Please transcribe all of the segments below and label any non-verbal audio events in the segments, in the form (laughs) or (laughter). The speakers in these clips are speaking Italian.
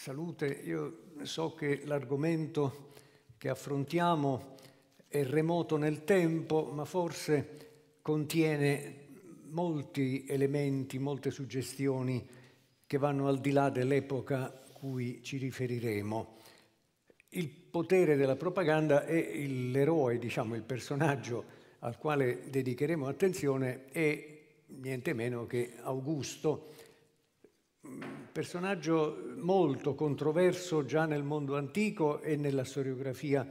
salute, io so che l'argomento che affrontiamo è remoto nel tempo, ma forse contiene molti elementi, molte suggestioni che vanno al di là dell'epoca cui ci riferiremo. Il potere della propaganda e l'eroe, diciamo il personaggio al quale dedicheremo attenzione, è niente meno che Augusto, personaggio molto controverso già nel mondo antico e nella storiografia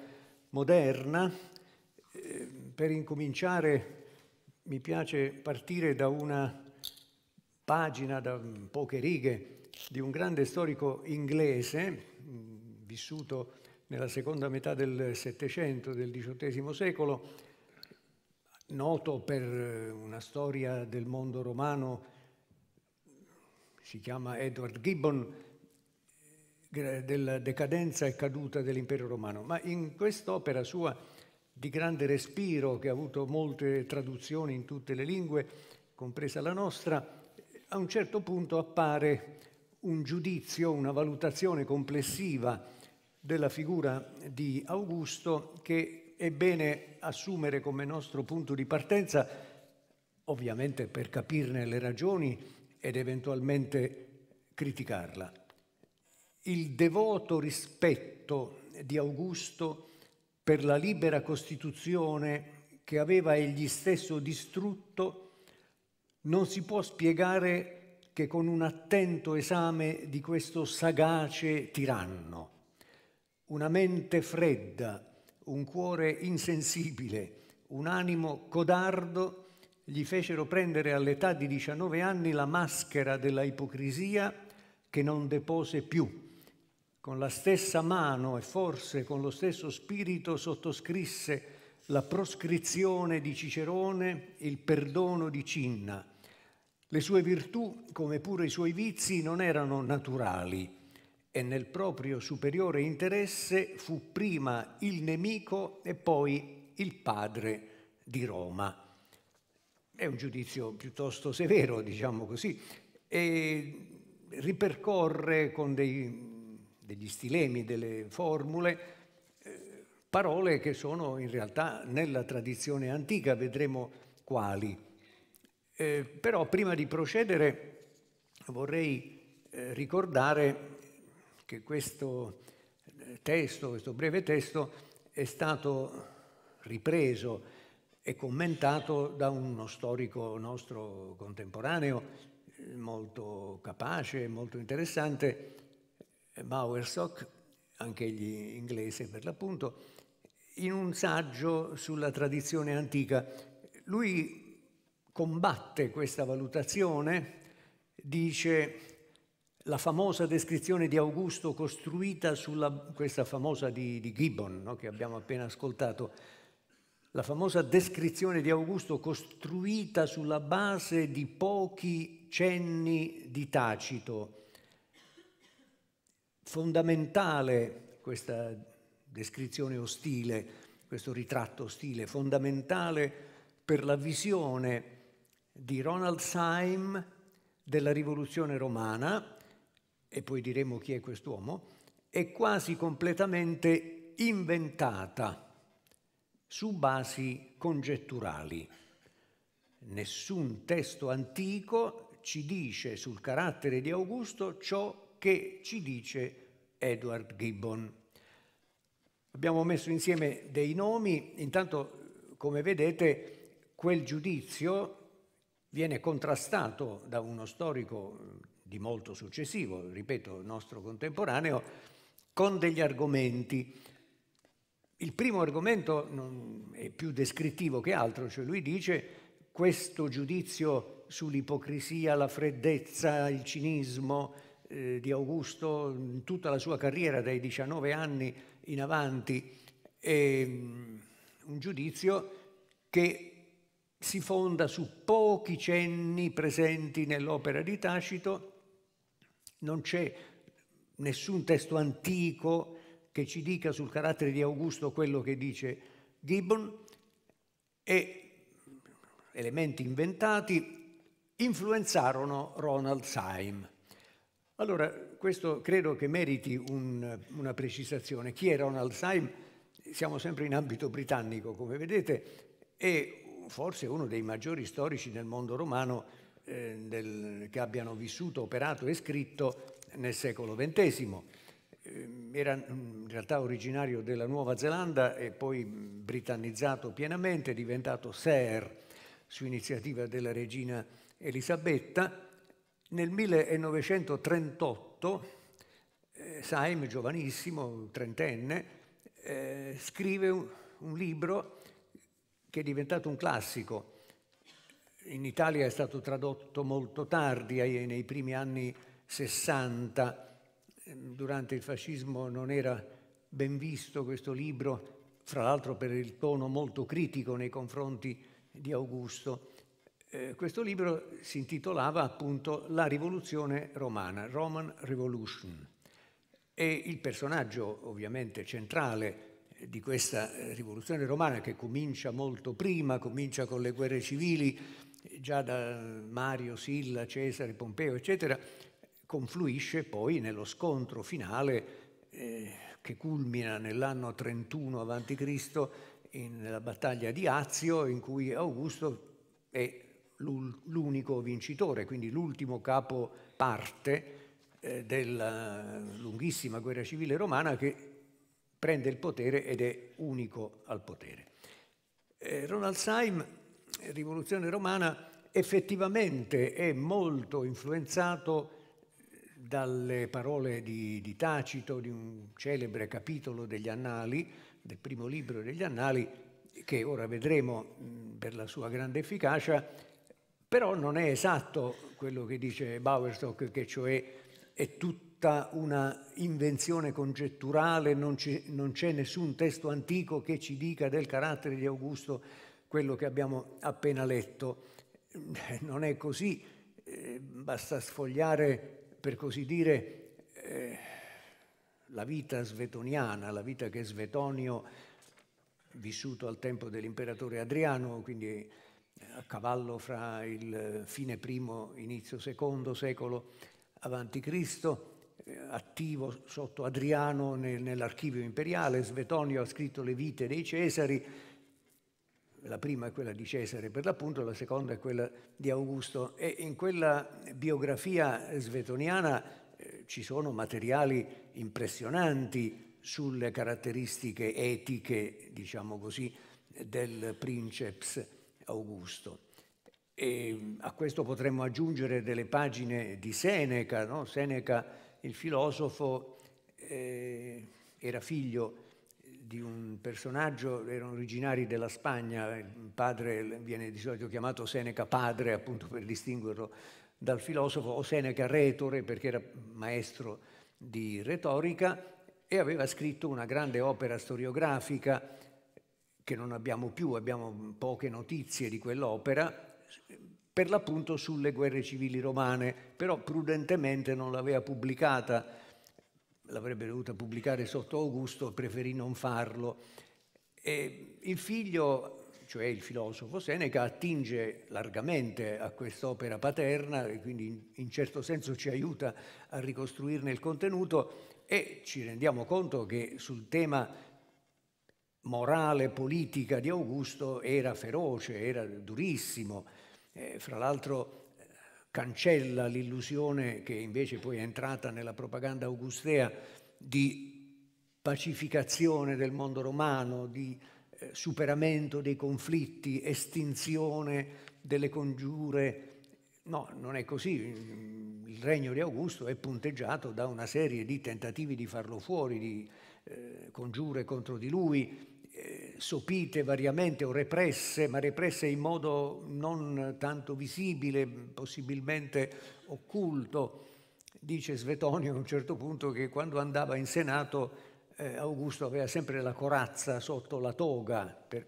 moderna. Eh, per incominciare mi piace partire da una pagina, da poche righe, di un grande storico inglese, mm, vissuto nella seconda metà del Settecento, del XVIII secolo, noto per eh, una storia del mondo romano si chiama Edward Gibbon, eh, della decadenza e caduta dell'impero romano, ma in quest'opera sua di grande respiro, che ha avuto molte traduzioni in tutte le lingue, compresa la nostra, a un certo punto appare un giudizio, una valutazione complessiva della figura di Augusto che è bene assumere come nostro punto di partenza, ovviamente per capirne le ragioni, ed eventualmente criticarla. Il devoto rispetto di Augusto per la libera Costituzione che aveva egli stesso distrutto, non si può spiegare che con un attento esame di questo sagace tiranno. Una mente fredda, un cuore insensibile, un animo codardo gli fecero prendere all'età di 19 anni la maschera della ipocrisia che non depose più. Con la stessa mano e forse con lo stesso spirito sottoscrisse la proscrizione di Cicerone, il perdono di Cinna. Le sue virtù, come pure i suoi vizi, non erano naturali e nel proprio superiore interesse fu prima il nemico e poi il padre di Roma. È un giudizio piuttosto severo, diciamo così, e ripercorre con dei, degli stilemi, delle formule, eh, parole che sono in realtà nella tradizione antica, vedremo quali. Eh, però prima di procedere vorrei eh, ricordare che questo eh, testo, questo breve testo, è stato ripreso è commentato da uno storico nostro contemporaneo molto capace, molto interessante, Bowersock, anche egli inglese per l'appunto, in un saggio sulla tradizione antica. Lui combatte questa valutazione, dice la famosa descrizione di Augusto costruita sulla, questa famosa di, di Gibbon no, che abbiamo appena ascoltato, la famosa descrizione di Augusto costruita sulla base di pochi cenni di Tacito. Fondamentale questa descrizione ostile, questo ritratto ostile, fondamentale per la visione di Ronald Syme della rivoluzione romana, e poi diremo chi è quest'uomo, è quasi completamente inventata su basi congetturali. Nessun testo antico ci dice sul carattere di Augusto ciò che ci dice Edward Gibbon. Abbiamo messo insieme dei nomi, intanto come vedete quel giudizio viene contrastato da uno storico di molto successivo, ripeto, nostro contemporaneo, con degli argomenti. Il primo argomento è più descrittivo che altro, cioè lui dice questo giudizio sull'ipocrisia, la freddezza, il cinismo eh, di Augusto in tutta la sua carriera dai 19 anni in avanti è mm, un giudizio che si fonda su pochi cenni presenti nell'opera di Tacito, non c'è nessun testo antico che ci dica sul carattere di Augusto quello che dice Gibbon e elementi inventati influenzarono Ronald Syme. Allora, questo credo che meriti un, una precisazione. Chi è Ronald Syme? Siamo sempre in ambito britannico, come vedete, e forse uno dei maggiori storici nel mondo romano eh, del, che abbiano vissuto, operato e scritto nel secolo XX. Ehm, era mm, in realtà originario della Nuova Zelanda e poi mm, britannizzato pienamente, diventato Ser su iniziativa della regina Elisabetta. Nel 1938 eh, Saim, giovanissimo, trentenne, eh, scrive un, un libro che è diventato un classico. In Italia è stato tradotto molto tardi, nei primi anni 60 Ehm, durante il fascismo non era ben visto questo libro, fra l'altro per il tono molto critico nei confronti di Augusto. Eh, questo libro si intitolava appunto La rivoluzione romana, Roman Revolution. E il personaggio ovviamente centrale eh, di questa eh, rivoluzione romana che comincia molto prima, comincia con le guerre civili, eh, già da Mario, Silla, Cesare, Pompeo, eccetera, confluisce poi nello scontro finale eh, che culmina nell'anno 31 a.C. nella battaglia di Azio in cui Augusto è l'unico vincitore, quindi l'ultimo capo parte eh, della lunghissima guerra civile romana che prende il potere ed è unico al potere. Eh, Ronald Syme, Rivoluzione Romana, effettivamente è molto influenzato dalle parole di, di Tacito, di un celebre capitolo degli Annali, del primo libro degli Annali, che ora vedremo per la sua grande efficacia, però non è esatto quello che dice Bauerstock, che cioè è tutta una invenzione concetturale, non c'è nessun testo antico che ci dica del carattere di Augusto quello che abbiamo appena letto. Non è così, eh, basta sfogliare per così dire, eh, la vita svetoniana, la vita che Svetonio, vissuto al tempo dell'imperatore Adriano, quindi a cavallo fra il fine primo, inizio secondo secolo avanti Cristo, eh, attivo sotto Adriano nell'archivio imperiale, Svetonio ha scritto le vite dei Cesari, la prima è quella di Cesare per l'appunto, la seconda è quella di Augusto e in quella biografia svetoniana eh, ci sono materiali impressionanti sulle caratteristiche etiche, diciamo così, del princeps Augusto. E mm, a questo potremmo aggiungere delle pagine di Seneca, no? Seneca il filosofo eh, era figlio di di un personaggio, erano originari della Spagna, il padre viene di solito chiamato Seneca padre appunto per distinguerlo dal filosofo, o Seneca retore perché era maestro di retorica e aveva scritto una grande opera storiografica che non abbiamo più, abbiamo poche notizie di quell'opera, per l'appunto sulle guerre civili romane, però prudentemente non l'aveva pubblicata l'avrebbe dovuta pubblicare sotto Augusto, preferì non farlo. E il figlio, cioè il filosofo Seneca, attinge largamente a quest'opera paterna e quindi in certo senso ci aiuta a ricostruirne il contenuto e ci rendiamo conto che sul tema morale politica di Augusto era feroce, era durissimo. Eh, fra l'altro cancella l'illusione che invece poi è entrata nella propaganda augustea di pacificazione del mondo romano, di eh, superamento dei conflitti, estinzione delle congiure. No, non è così. Il regno di Augusto è punteggiato da una serie di tentativi di farlo fuori, di eh, congiure contro di lui, eh, sopite variamente o represse, ma represse in modo non tanto visibile, possibilmente occulto. Dice Svetonio a un certo punto che quando andava in Senato eh, Augusto aveva sempre la corazza sotto la toga per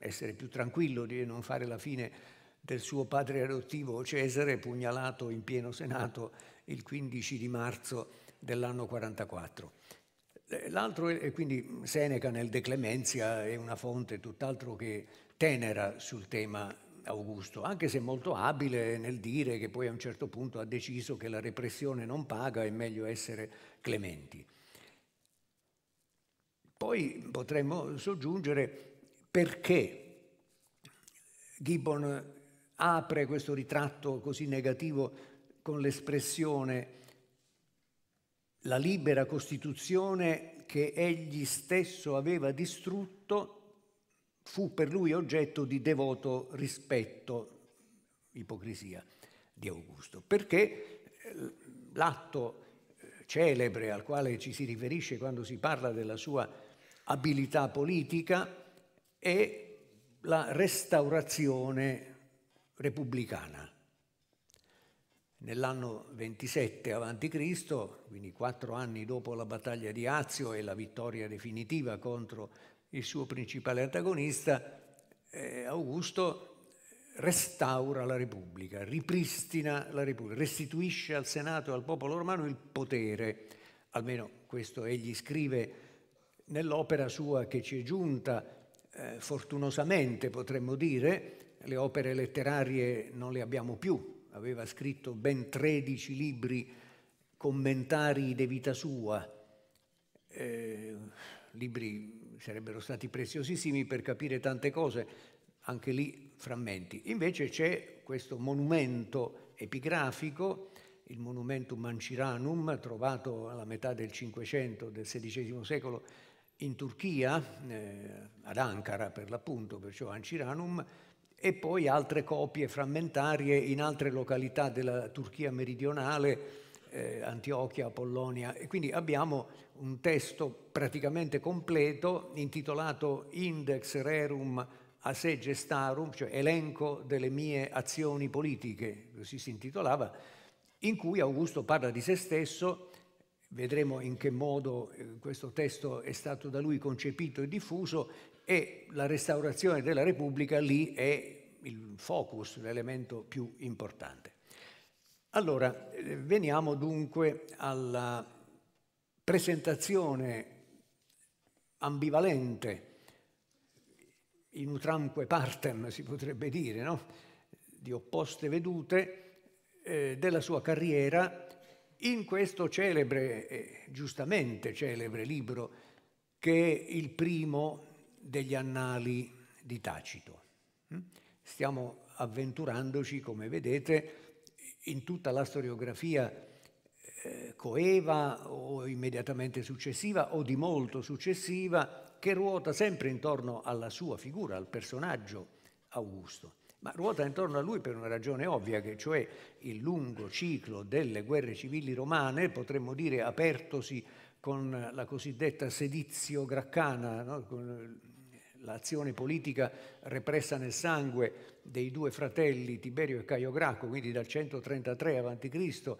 essere più tranquillo di non fare la fine del suo padre adottivo Cesare, pugnalato in pieno Senato il 15 di marzo dell'anno 44. Eh, l'altro, è quindi Seneca nel De Clemenzia è una fonte tutt'altro che tenera sul tema Augusto, anche se molto abile nel dire che poi a un certo punto ha deciso che la repressione non paga, è meglio essere clementi. Poi potremmo soggiungere perché Gibbon apre questo ritratto così negativo con l'espressione la libera Costituzione che egli stesso aveva distrutto fu per lui oggetto di devoto rispetto, ipocrisia di Augusto, perché eh, l'atto eh, celebre al quale ci si riferisce quando si parla della sua abilità politica è la restaurazione repubblicana Nell'anno 27 a.C., quindi quattro anni dopo la battaglia di Azio e la vittoria definitiva contro il suo principale antagonista, eh, Augusto restaura la Repubblica, ripristina la Repubblica, restituisce al Senato e al popolo romano il potere, almeno questo egli scrive nell'opera sua che ci è giunta, eh, fortunosamente potremmo dire, le opere letterarie non le abbiamo più, aveva scritto ben 13 libri commentari de vita sua, eh, libri sarebbero stati preziosissimi per capire tante cose, anche lì frammenti. Invece c'è questo monumento epigrafico, il monumentum Manciranum, trovato alla metà del Cinquecento, del XVI secolo, in Turchia, eh, ad Ankara per l'appunto, perciò Anciranum, e poi altre copie frammentarie in altre località della Turchia meridionale, eh, Antiochia, Apollonia. E quindi abbiamo un testo praticamente completo intitolato Index Rerum a se gestarum, cioè elenco delle mie azioni politiche, così si intitolava, in cui Augusto parla di se stesso, vedremo in che modo eh, questo testo è stato da lui concepito e diffuso, e la restaurazione della Repubblica lì è il focus, l'elemento più importante. Allora, eh, veniamo dunque alla presentazione ambivalente, in utramque partem si potrebbe dire, no? di opposte vedute, eh, della sua carriera in questo celebre, eh, giustamente celebre libro, che è il primo degli annali di Tacito. Mm? Stiamo avventurandoci, come vedete, in tutta la storiografia eh, coeva o immediatamente successiva o di molto successiva che ruota sempre intorno alla sua figura, al personaggio Augusto, ma ruota intorno a lui per una ragione ovvia, che cioè il lungo ciclo delle guerre civili romane, potremmo dire apertosi con la cosiddetta sedizio graccana, no? l'azione politica repressa nel sangue dei due fratelli Tiberio e Caio Gracco, quindi dal 133 a.C.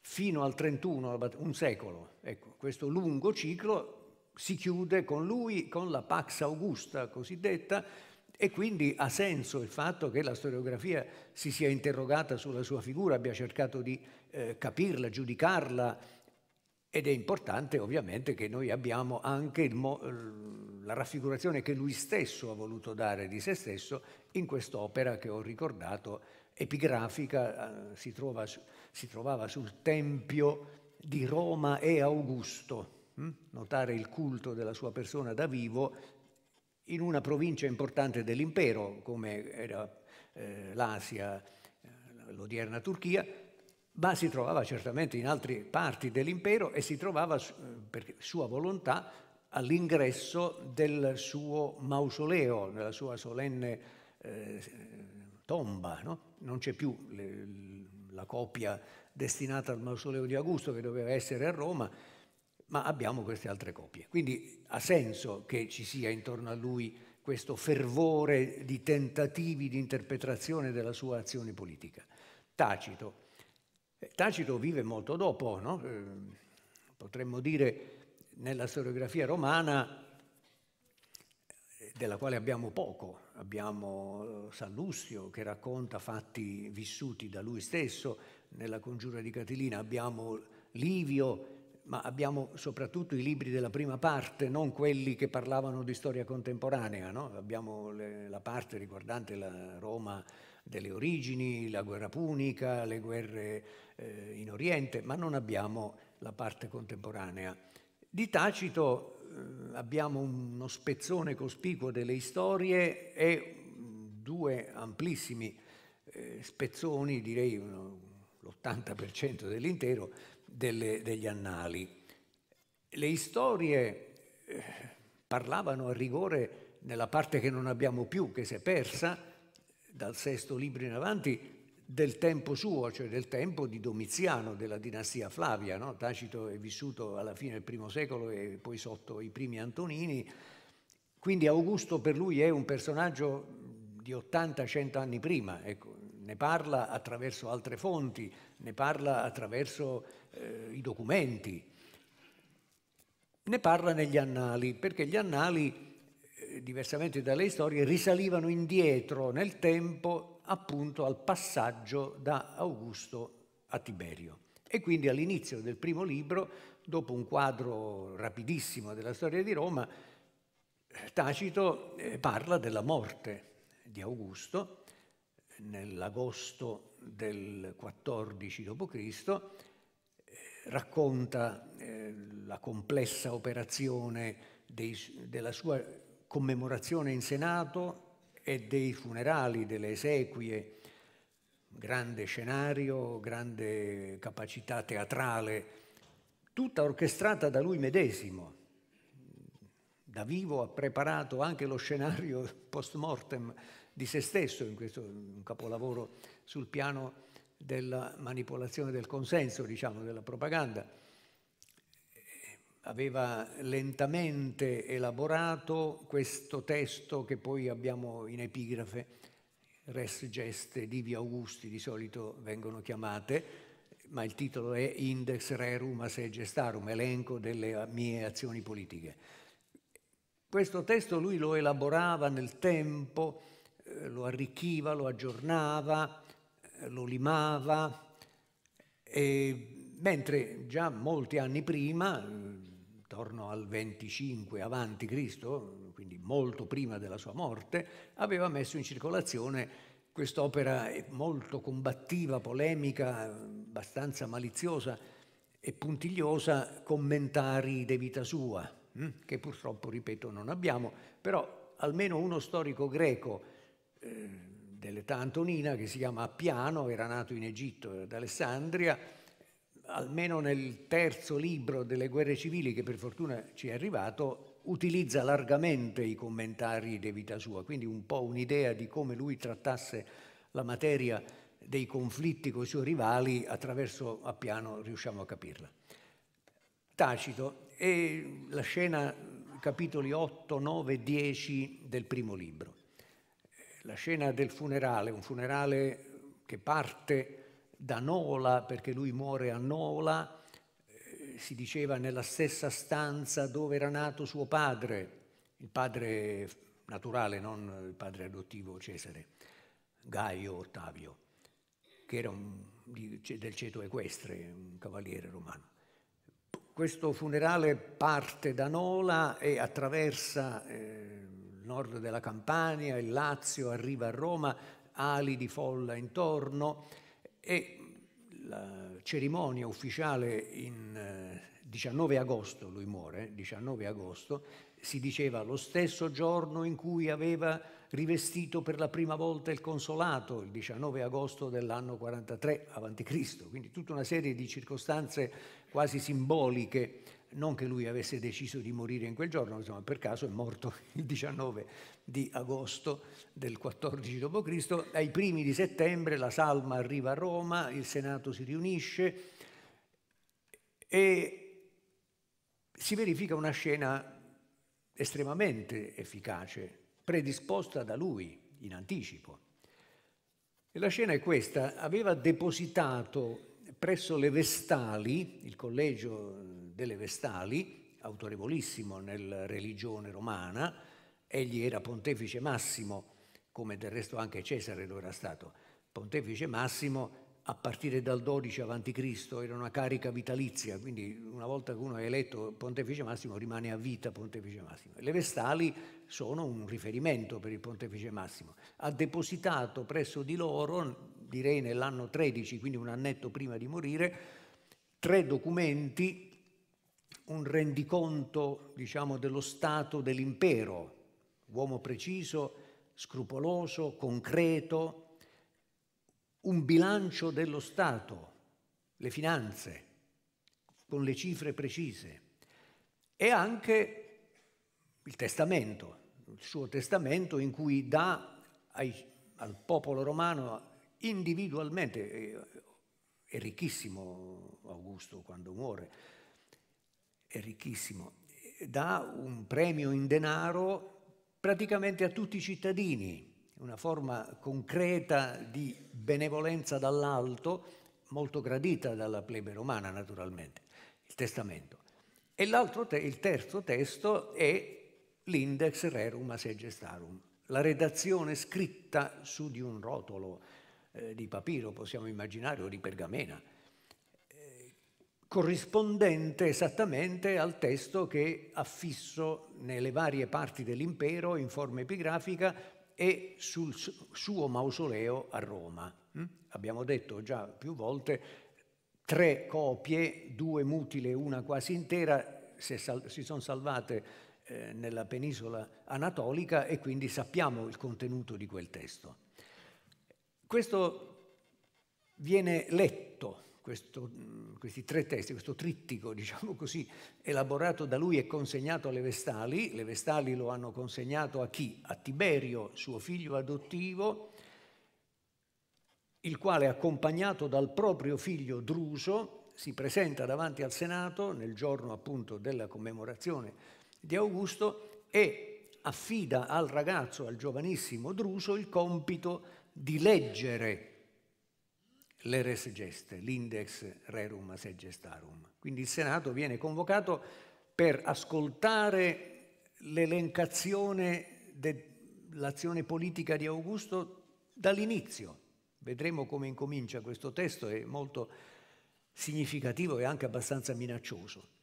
fino al 31, un secolo. Ecco, questo lungo ciclo si chiude con lui, con la Pax Augusta cosiddetta, e quindi ha senso il fatto che la storiografia si sia interrogata sulla sua figura, abbia cercato di eh, capirla, giudicarla, ed è importante ovviamente che noi abbiamo anche mo- la raffigurazione che lui stesso ha voluto dare di se stesso in quest'opera che ho ricordato, epigrafica, eh, si, trova, si trovava sul Tempio di Roma e Augusto. Hm? Notare il culto della sua persona da vivo in una provincia importante dell'impero come era eh, l'Asia, eh, l'odierna Turchia, ma si trovava certamente in altre parti dell'impero e si trovava eh, per sua volontà all'ingresso del suo mausoleo, nella sua solenne eh, tomba. No? Non c'è più le, la copia destinata al mausoleo di Augusto che doveva essere a Roma, ma abbiamo queste altre copie. Quindi ha senso che ci sia intorno a lui questo fervore di tentativi di interpretazione della sua azione politica. Tacito eh, Tacito vive molto dopo, no? Eh, potremmo dire nella storiografia romana, eh, della quale abbiamo poco, abbiamo Sallustio che racconta fatti vissuti da lui stesso, nella congiura di Catilina abbiamo Livio, ma abbiamo soprattutto i libri della prima parte, non quelli che parlavano di storia contemporanea. No? Abbiamo le, la parte riguardante la Roma delle origini, la guerra punica, le guerre eh, in Oriente, ma non abbiamo la parte contemporanea. Di Tacito eh, abbiamo uno spezzone cospicuo delle storie e due amplissimi eh, spezzoni, direi l'80% dell'intero, delle, degli annali. Le storie eh, parlavano a rigore nella parte che non abbiamo più, che si è persa, dal sesto libro in avanti, del tempo suo, cioè del tempo di Domiziano, della dinastia Flavia. No? Tacito è vissuto alla fine del primo secolo e poi sotto i primi Antonini. Quindi Augusto per lui è un personaggio di 80-100 anni prima, ecco. ne parla attraverso altre fonti, ne parla attraverso eh, i documenti, ne parla negli annali, perché gli annali, eh, diversamente dalle storie, risalivano indietro nel tempo appunto al passaggio da Augusto a Tiberio. E quindi all'inizio del primo libro, dopo un quadro rapidissimo della storia di Roma, eh, Tacito eh, parla della morte di Augusto nell'agosto del 14 d.C., eh, racconta la complessa operazione della sua commemorazione in Senato e dei funerali, delle esequie, grande scenario, grande capacità teatrale, tutta orchestrata da lui medesimo. Da vivo ha preparato anche lo scenario (laughs) post mortem di se stesso, in questo un capolavoro sul piano della manipolazione del consenso, diciamo, della propaganda aveva lentamente elaborato questo testo che poi abbiamo in epigrafe, res geste divi augusti di solito vengono chiamate, ma il titolo è Index Rerum a gestarum, elenco delle mie azioni politiche. Questo testo lui lo elaborava nel tempo, eh, lo arricchiva, lo aggiornava, eh, lo limava, e, mentre già molti anni prima eh, intorno al 25 avanti Cristo, quindi molto prima della sua morte, aveva messo in circolazione quest'opera molto combattiva, polemica, abbastanza maliziosa e puntigliosa, commentari de vita sua, hm, che purtroppo, ripeto, non abbiamo, però almeno uno storico greco eh, dell'età antonina che si chiama Appiano, era nato in Egitto ad Alessandria, almeno nel terzo libro delle guerre civili, che per fortuna ci è arrivato, utilizza largamente i commentari di vita sua, quindi un po' un'idea di come lui trattasse la materia dei conflitti con i suoi rivali attraverso Appiano riusciamo a capirla. Tacito è la scena capitoli 8, 9, 10 del primo libro. La scena del funerale, un funerale che parte da Nola, perché lui muore a Nola, eh, si diceva nella stessa stanza dove era nato suo padre, il padre naturale, non il padre adottivo Cesare, Gaio Ottavio, che era un, di, del ceto equestre, un cavaliere romano. Questo funerale parte da Nola e attraversa eh, il nord della Campania, il Lazio, arriva a Roma, ali di folla intorno e la cerimonia ufficiale in 19 eh, agosto, lui muore, 19 agosto, si diceva lo stesso giorno in cui aveva rivestito per la prima volta il consolato, il 19 agosto dell'anno 43 a.C., quindi tutta una serie di circostanze quasi simboliche non che lui avesse deciso di morire in quel giorno, insomma, per caso è morto (laughs) il 19 di agosto del 14 d.C., ai primi di settembre la salma arriva a Roma, il Senato si riunisce e si verifica una scena estremamente efficace, predisposta da lui in anticipo. E la scena è questa, aveva depositato presso le Vestali, il collegio delle Vestali, autorevolissimo nella religione romana, egli era pontefice massimo, come del resto anche Cesare lo era stato, pontefice massimo a partire dal 12 a.C., era una carica vitalizia, quindi una volta che uno è eletto pontefice massimo rimane a vita pontefice massimo. Le Vestali sono un riferimento per il pontefice massimo. Ha depositato presso di loro, direi nell'anno 13, quindi un annetto prima di morire, tre documenti un rendiconto, diciamo, dello stato dell'impero, uomo preciso, scrupoloso, concreto, un bilancio dello Stato, le finanze, con le cifre precise, e anche il testamento, il suo testamento in cui dà ai, al popolo romano individualmente, eh, è, ricchissimo Augusto quando muore, è ricchissimo, dà un premio in denaro praticamente a tutti i cittadini, una forma concreta di benevolenza dall'alto, molto gradita dalla plebe romana naturalmente, il testamento. E te- il terzo testo è l'index rerum a se gestarum, la redazione scritta su di un rotolo eh, di papiro, possiamo immaginare, o di pergamena corrispondente esattamente al testo che affisso nelle varie parti dell'impero in forma epigrafica e sul suo mausoleo a Roma. Hm? Abbiamo detto già più volte tre copie, due mutile e una quasi intera, si sono salvate eh, nella penisola anatolica e quindi sappiamo il contenuto di quel testo. Questo viene letto questo, mm, questi tre testi, questo trittico, (laughs) diciamo così, elaborato da lui e consegnato alle Vestali. Le Vestali lo hanno consegnato a chi? A Tiberio, suo figlio adottivo, il quale, accompagnato dal proprio figlio Druso, si presenta davanti al Senato nel giorno appunto della commemorazione di Augusto e affida al ragazzo, al giovanissimo Druso, il compito di leggere l'eres geste, l'index rerum segestarum. Quindi il Senato viene convocato per ascoltare l'elencazione dell'azione politica di Augusto dall'inizio. Vedremo come incomincia questo testo, è molto significativo e anche abbastanza minaccioso.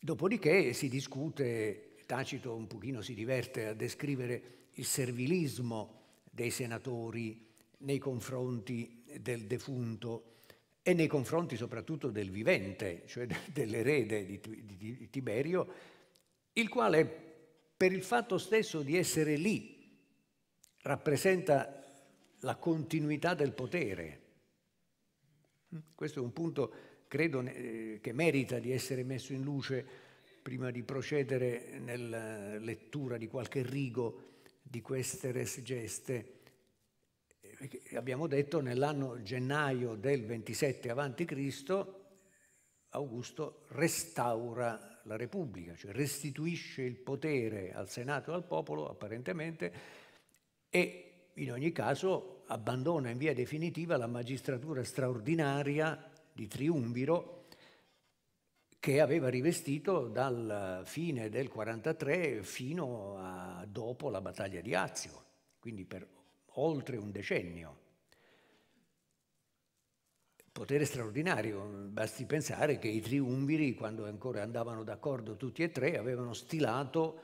Dopodiché si discute, Tacito un pochino si diverte a descrivere il servilismo dei senatori nei confronti del defunto e nei confronti soprattutto del vivente, cioè dell'erede di, Tiberio, il quale per il fatto stesso di essere lì rappresenta la continuità del potere. Hm? Questo è un punto, credo, eh, che merita di essere messo in luce prima di procedere nella lettura di qualche rigo di queste res geste abbiamo detto, nell'anno gennaio del 27 a.C. Augusto restaura la Repubblica, cioè restituisce il potere al Senato e al popolo, apparentemente, e in ogni caso abbandona in via definitiva la magistratura straordinaria di triumviro che aveva rivestito dalla fine del 43 fino a dopo la battaglia di Azio, quindi per oltre un decennio. Potere straordinario, basti pensare che i triumviri, quando ancora andavano d'accordo tutti e tre, avevano stilato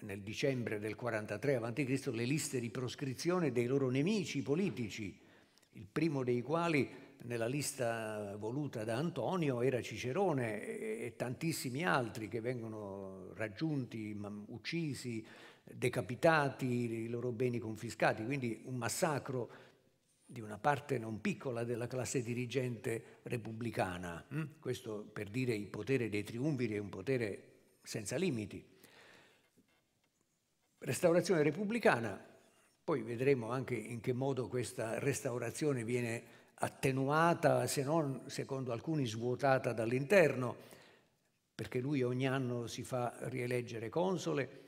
eh, nel dicembre del 43 a.C. le liste di proscrizione dei loro nemici politici, il primo dei quali nella lista voluta da Antonio era Cicerone e, tantissimi altri che vengono raggiunti, uccisi, decapitati, i loro beni confiscati, quindi un massacro di una parte non piccola della classe dirigente repubblicana. Hm? Questo per dire il potere dei triunviri è un potere senza limiti. Restaurazione repubblicana, poi vedremo anche in che modo questa restaurazione viene attenuata, se non secondo alcuni svuotata dall'interno, perché lui ogni anno si fa rieleggere console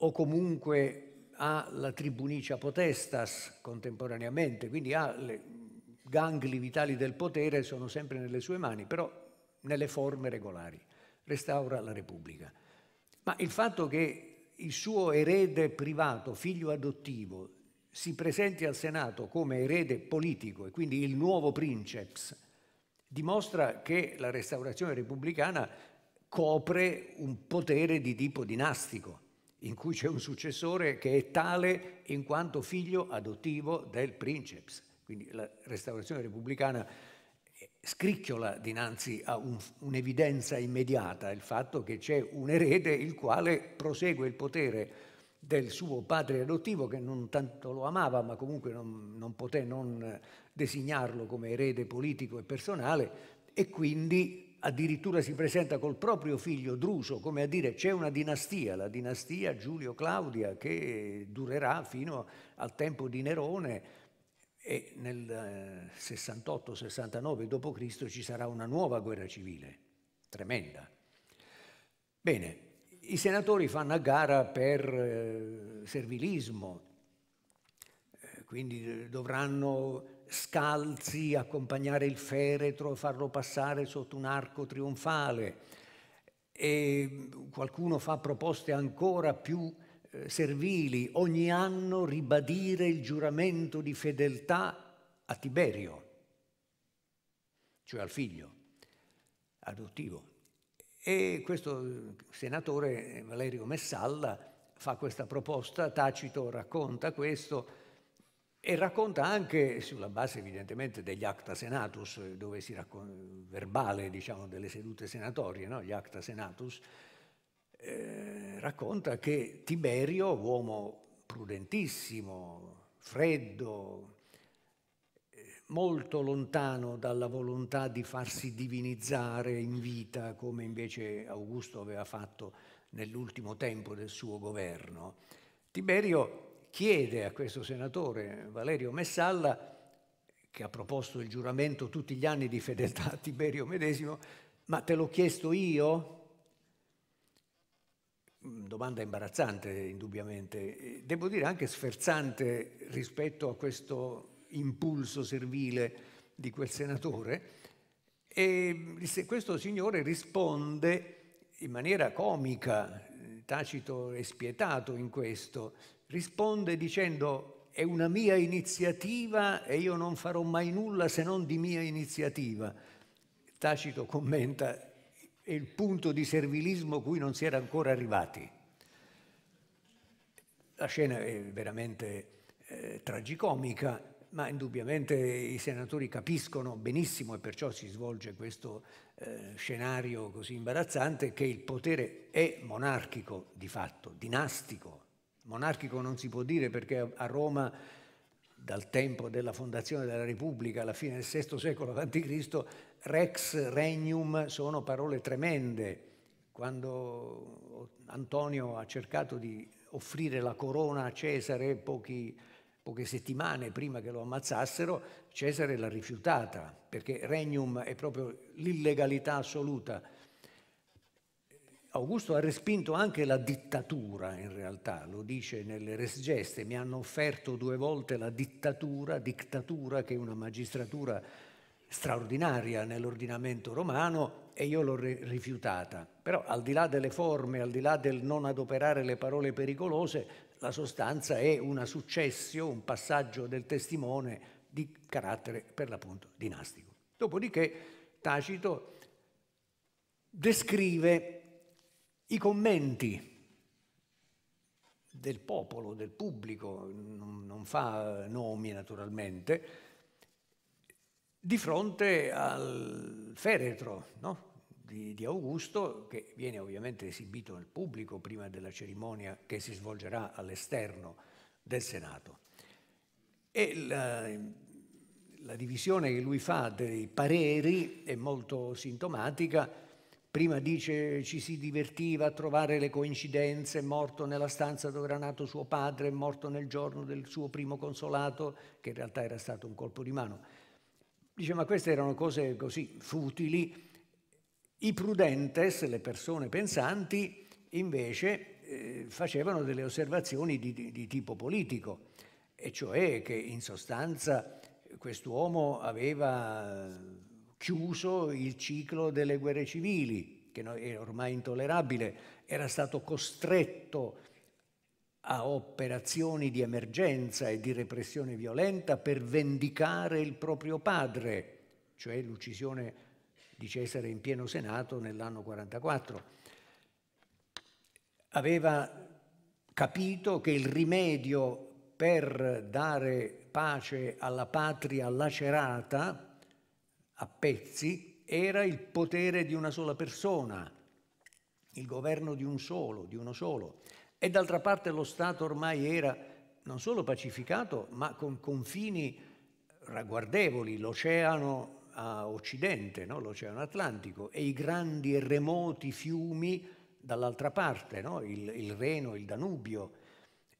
o comunque ha la tribunicia potestas contemporaneamente, quindi ha le gangli vitali del potere sono sempre nelle sue mani, però nelle forme regolari. Restaura la Repubblica. Ma il fatto che il suo erede privato, figlio adottivo, si presenti al Senato come erede politico e quindi il nuovo princeps, dimostra che la restaurazione repubblicana copre un potere di tipo dinastico in cui c'è un successore che è tale in quanto figlio adottivo del princeps. Quindi la restaurazione repubblicana scricchiola dinanzi a un, un'evidenza immediata, il fatto che c'è un erede il quale prosegue il potere del suo padre adottivo che non tanto lo amava ma comunque non, non poté non designarlo come erede politico e personale e quindi addirittura si presenta col proprio figlio Druso, come a dire c'è una dinastia, la dinastia Giulio-Claudia che durerà fino al tempo di Nerone e nel 68-69 eh, d.C. ci sarà una nuova guerra civile, tremenda. Bene, i senatori fanno a gara per eh, servilismo, eh, quindi dovranno scalzi, accompagnare il feretro, farlo passare sotto un arco trionfale. E qualcuno fa proposte ancora più eh, servili, ogni anno ribadire il giuramento di fedeltà a Tiberio, cioè al figlio adottivo. E questo eh, senatore Valerio Messalla fa questa proposta, Tacito racconta questo, e racconta anche, sulla base evidentemente degli acta senatus, dove si raccon- verbale diciamo, delle sedute senatorie, no? gli acta senatus, eh, racconta che Tiberio, uomo prudentissimo, freddo, eh, molto lontano dalla volontà di farsi divinizzare in vita come invece Augusto aveva fatto nell'ultimo tempo del suo governo. Tiberio chiede a questo senatore Valerio Messalla, che ha proposto il giuramento tutti gli anni di fedeltà a Tiberio medesimo, ma te l'ho chiesto io? Mm, domanda imbarazzante, indubbiamente, devo dire anche sferzante rispetto a questo impulso servile di quel senatore. E questo signore risponde in maniera comica, tacito e spietato in questo, risponde dicendo è una mia iniziativa e io non farò mai nulla se non di mia iniziativa. Tacito commenta è il punto di servilismo cui non si era ancora arrivati. La scena è veramente eh, tragicomica, ma indubbiamente i senatori capiscono benissimo e perciò si svolge questo eh, scenario così imbarazzante che il potere è monarchico di fatto, dinastico, Monarchico non si può dire perché a Roma dal tempo della fondazione della Repubblica alla fine del VI secolo a.C., rex, regnum sono parole tremende. Quando Antonio ha cercato di offrire la corona a Cesare pochi, poche settimane prima che lo ammazzassero, Cesare l'ha rifiutata, perché regnum è proprio l'illegalità assoluta Augusto ha respinto anche la dittatura, in realtà, lo dice nelle resgeste, mi hanno offerto due volte la dittatura, dittatura che è una magistratura straordinaria nell'ordinamento romano e io l'ho rifiutata. Però al di là delle forme, al di là del non adoperare le parole pericolose, la sostanza è una successio, un passaggio del testimone di carattere per l'appunto dinastico. Dopodiché Tacito descrive i commenti del popolo, del pubblico, non, fa nomi naturalmente, di fronte al feretro no? di, di, Augusto, che viene ovviamente esibito nel pubblico prima della cerimonia che si svolgerà all'esterno del Senato. E la, la divisione che lui fa dei pareri è molto sintomatica Prima dice ci si divertiva a trovare le coincidenze, morto nella stanza dove era nato suo padre, morto nel giorno del suo primo consolato, che in realtà era stato un colpo di mano. Dice ma queste erano cose così futili. I prudentes, le persone pensanti, invece eh, facevano delle osservazioni di, di, di tipo politico, e cioè che in sostanza quest'uomo aveva chiuso il ciclo delle guerre civili, che era ormai intollerabile, era stato costretto a operazioni di emergenza e di repressione violenta per vendicare il proprio padre, cioè l'uccisione di Cesare in pieno Senato nell'anno 44. Aveva capito che il rimedio per dare pace alla patria lacerata a pezzi era il potere di una sola persona, il governo di un solo, di uno solo. E d'altra parte lo Stato ormai era non solo pacificato, ma con confini ragguardevoli, l'oceano a occidente, no? l'oceano Atlantico, e i grandi e remoti fiumi dall'altra parte, no? il, il Reno, il Danubio,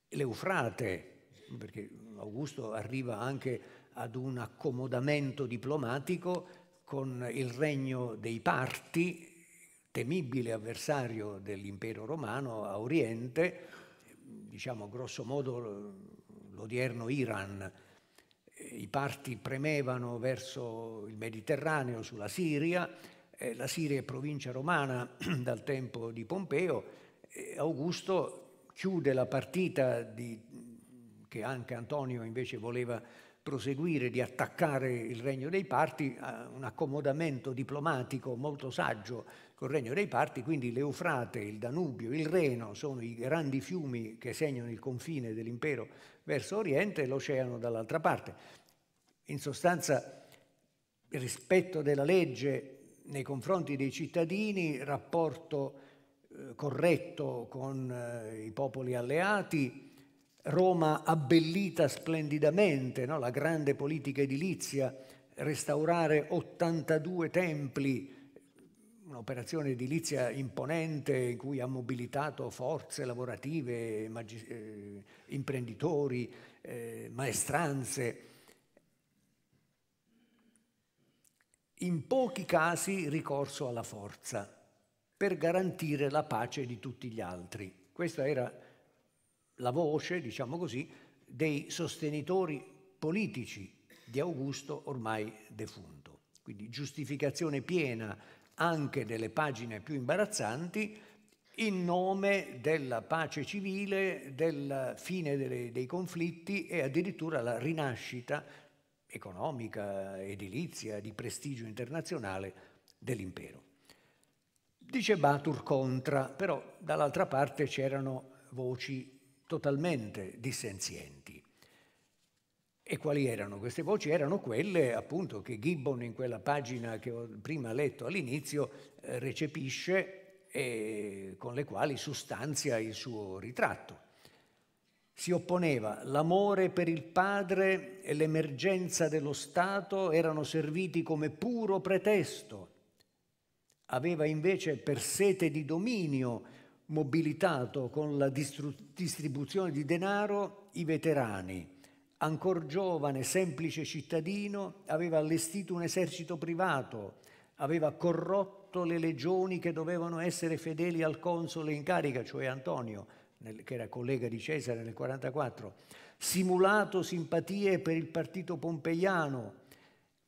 l'Eufrate, perché Augusto arriva anche ad un accomodamento diplomatico con il regno dei parti, temibile avversario dell'impero romano a Oriente, diciamo grosso modo l'odierno Iran. I parti premevano verso il Mediterraneo, sulla Siria, la Siria è provincia romana (clears throat) dal tempo di Pompeo, Augusto chiude la partita di, che anche Antonio invece voleva proseguire di attaccare il regno dei parti, eh, un accomodamento diplomatico molto saggio col regno dei parti, quindi l'Eufrate, il Danubio, il Reno sono i grandi fiumi che segnano il confine dell'impero verso oriente e l'oceano dall'altra parte. In sostanza rispetto della legge nei confronti dei cittadini, rapporto eh, corretto con eh, i popoli alleati, Roma abbellita splendidamente, no? la grande politica edilizia, restaurare 82 templi, un'operazione edilizia imponente in cui ha mobilitato forze lavorative, eh, imprenditori, eh, maestranze. In pochi casi ricorso alla forza per garantire la pace di tutti gli altri. Questo era la voce, diciamo così, dei sostenitori politici di Augusto ormai defunto. Quindi giustificazione piena anche delle pagine più imbarazzanti in nome della pace civile, della fine delle, dei conflitti e addirittura la rinascita economica, edilizia, di prestigio internazionale dell'impero. Dice Batur contra, però dall'altra parte c'erano voci totalmente dissenzienti. E quali erano queste voci? Erano quelle appunto che Gibbon in quella pagina che ho prima letto all'inizio eh, recepisce e con le quali sostanzia il suo ritratto. Si opponeva l'amore per il padre e l'emergenza dello Stato erano serviti come puro pretesto. Aveva invece per sete di dominio mobilitato con la distribuzione di denaro i veterani. Ancor giovane, semplice cittadino, aveva allestito un esercito privato, aveva corrotto le legioni che dovevano essere fedeli al console in carica, cioè Antonio, nel, che era collega di Cesare nel 44, simulato simpatie per il partito pompeiano,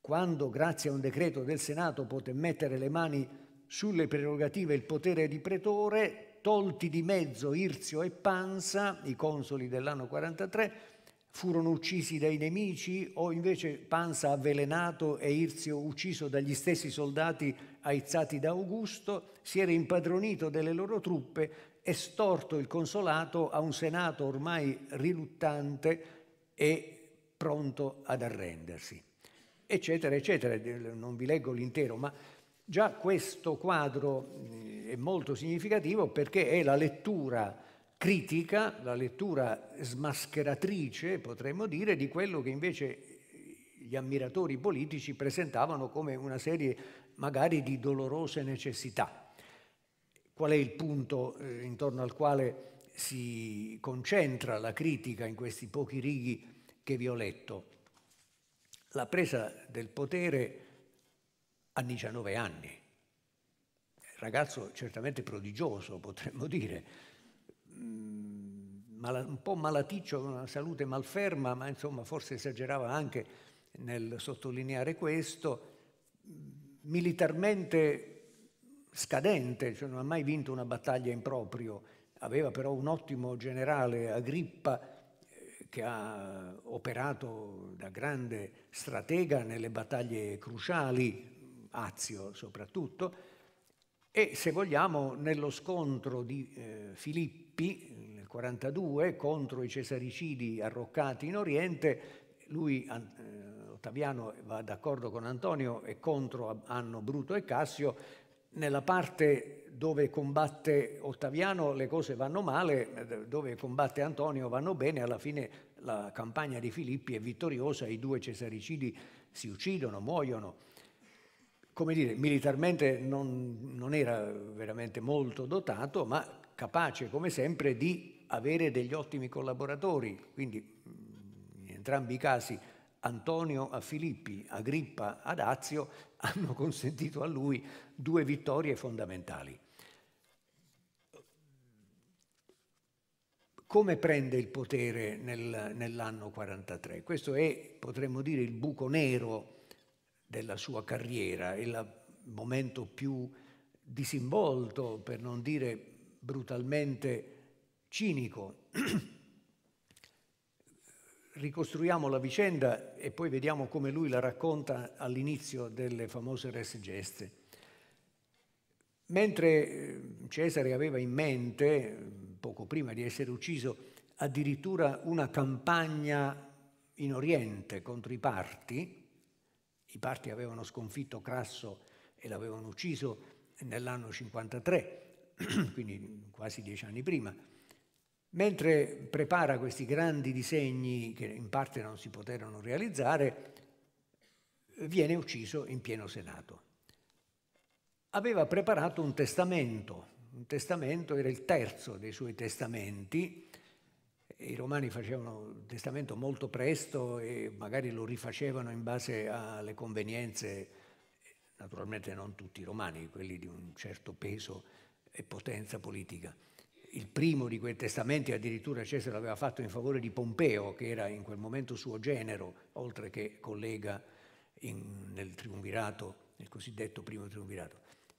quando grazie a un decreto del Senato poté mettere le mani sulle prerogative e il potere di pretore, tolti di mezzo Irzio e Pansa, i consoli dell'anno 43, furono uccisi dai nemici o invece Pansa avvelenato e Irzio ucciso dagli stessi soldati aizzati da Augusto, si era impadronito delle loro truppe, e storto il consolato a un senato ormai riluttante e pronto ad arrendersi. Eccetera, eccetera, non vi leggo l'intero, ma Già questo quadro eh, è molto significativo perché è la lettura critica, la lettura smascheratrice, potremmo dire, di quello che invece gli ammiratori politici presentavano come una serie magari di dolorose necessità. Qual è il punto eh, intorno al quale si concentra la critica in questi pochi righi che vi ho letto? La presa del potere a 19 anni. Ragazzo certamente prodigioso, potremmo dire, mm, un po' malaticcio, una salute malferma, ma insomma forse esagerava anche nel sottolineare questo, militarmente scadente, cioè non ha mai vinto una battaglia in proprio, aveva però un ottimo generale Agrippa eh, che ha operato da grande stratega nelle battaglie cruciali, Azio soprattutto, e se vogliamo nello scontro di eh, Filippi nel 42 contro i cesaricidi arroccati in Oriente, lui, eh, Ottaviano, va d'accordo con Antonio e contro hanno Bruto e Cassio, nella parte dove combatte Ottaviano le cose vanno male, dove combatte Antonio vanno bene, alla fine la campagna di Filippi è vittoriosa, i due cesaricidi si uccidono, muoiono come dire, militarmente non, non era veramente molto dotato, ma capace come sempre di avere degli ottimi collaboratori, quindi mm, in entrambi i casi Antonio a Filippi, Agrippa ad Azio (laughs) hanno consentito a lui due vittorie fondamentali. Come prende il potere nel, nell'anno 43? Questo è, potremmo dire, il buco nero della sua carriera, il momento più disinvolto, per non dire brutalmente cinico. (clears throat) Ricostruiamo la vicenda e poi vediamo come lui la racconta all'inizio delle famose res geste. Mentre eh, Cesare aveva in mente, poco prima di essere ucciso, addirittura una campagna in Oriente contro i parti, i parti avevano sconfitto Crasso e l'avevano ucciso nell'anno 53, (clears throat) quindi quasi dieci anni prima. Mentre prepara questi grandi disegni che in parte non si poterono realizzare, viene ucciso in pieno Senato. Aveva preparato un testamento, un testamento era il terzo dei suoi testamenti, i romani facevano il testamento molto presto e magari lo rifacevano in base alle convenienze, naturalmente non tutti i romani, quelli di un certo peso e potenza politica. Il primo di quei testamenti addirittura Cesare l'aveva fatto in favore di Pompeo, che era in quel momento suo genero, oltre che collega in, nel triumvirato, nel cosiddetto primo triumvirato.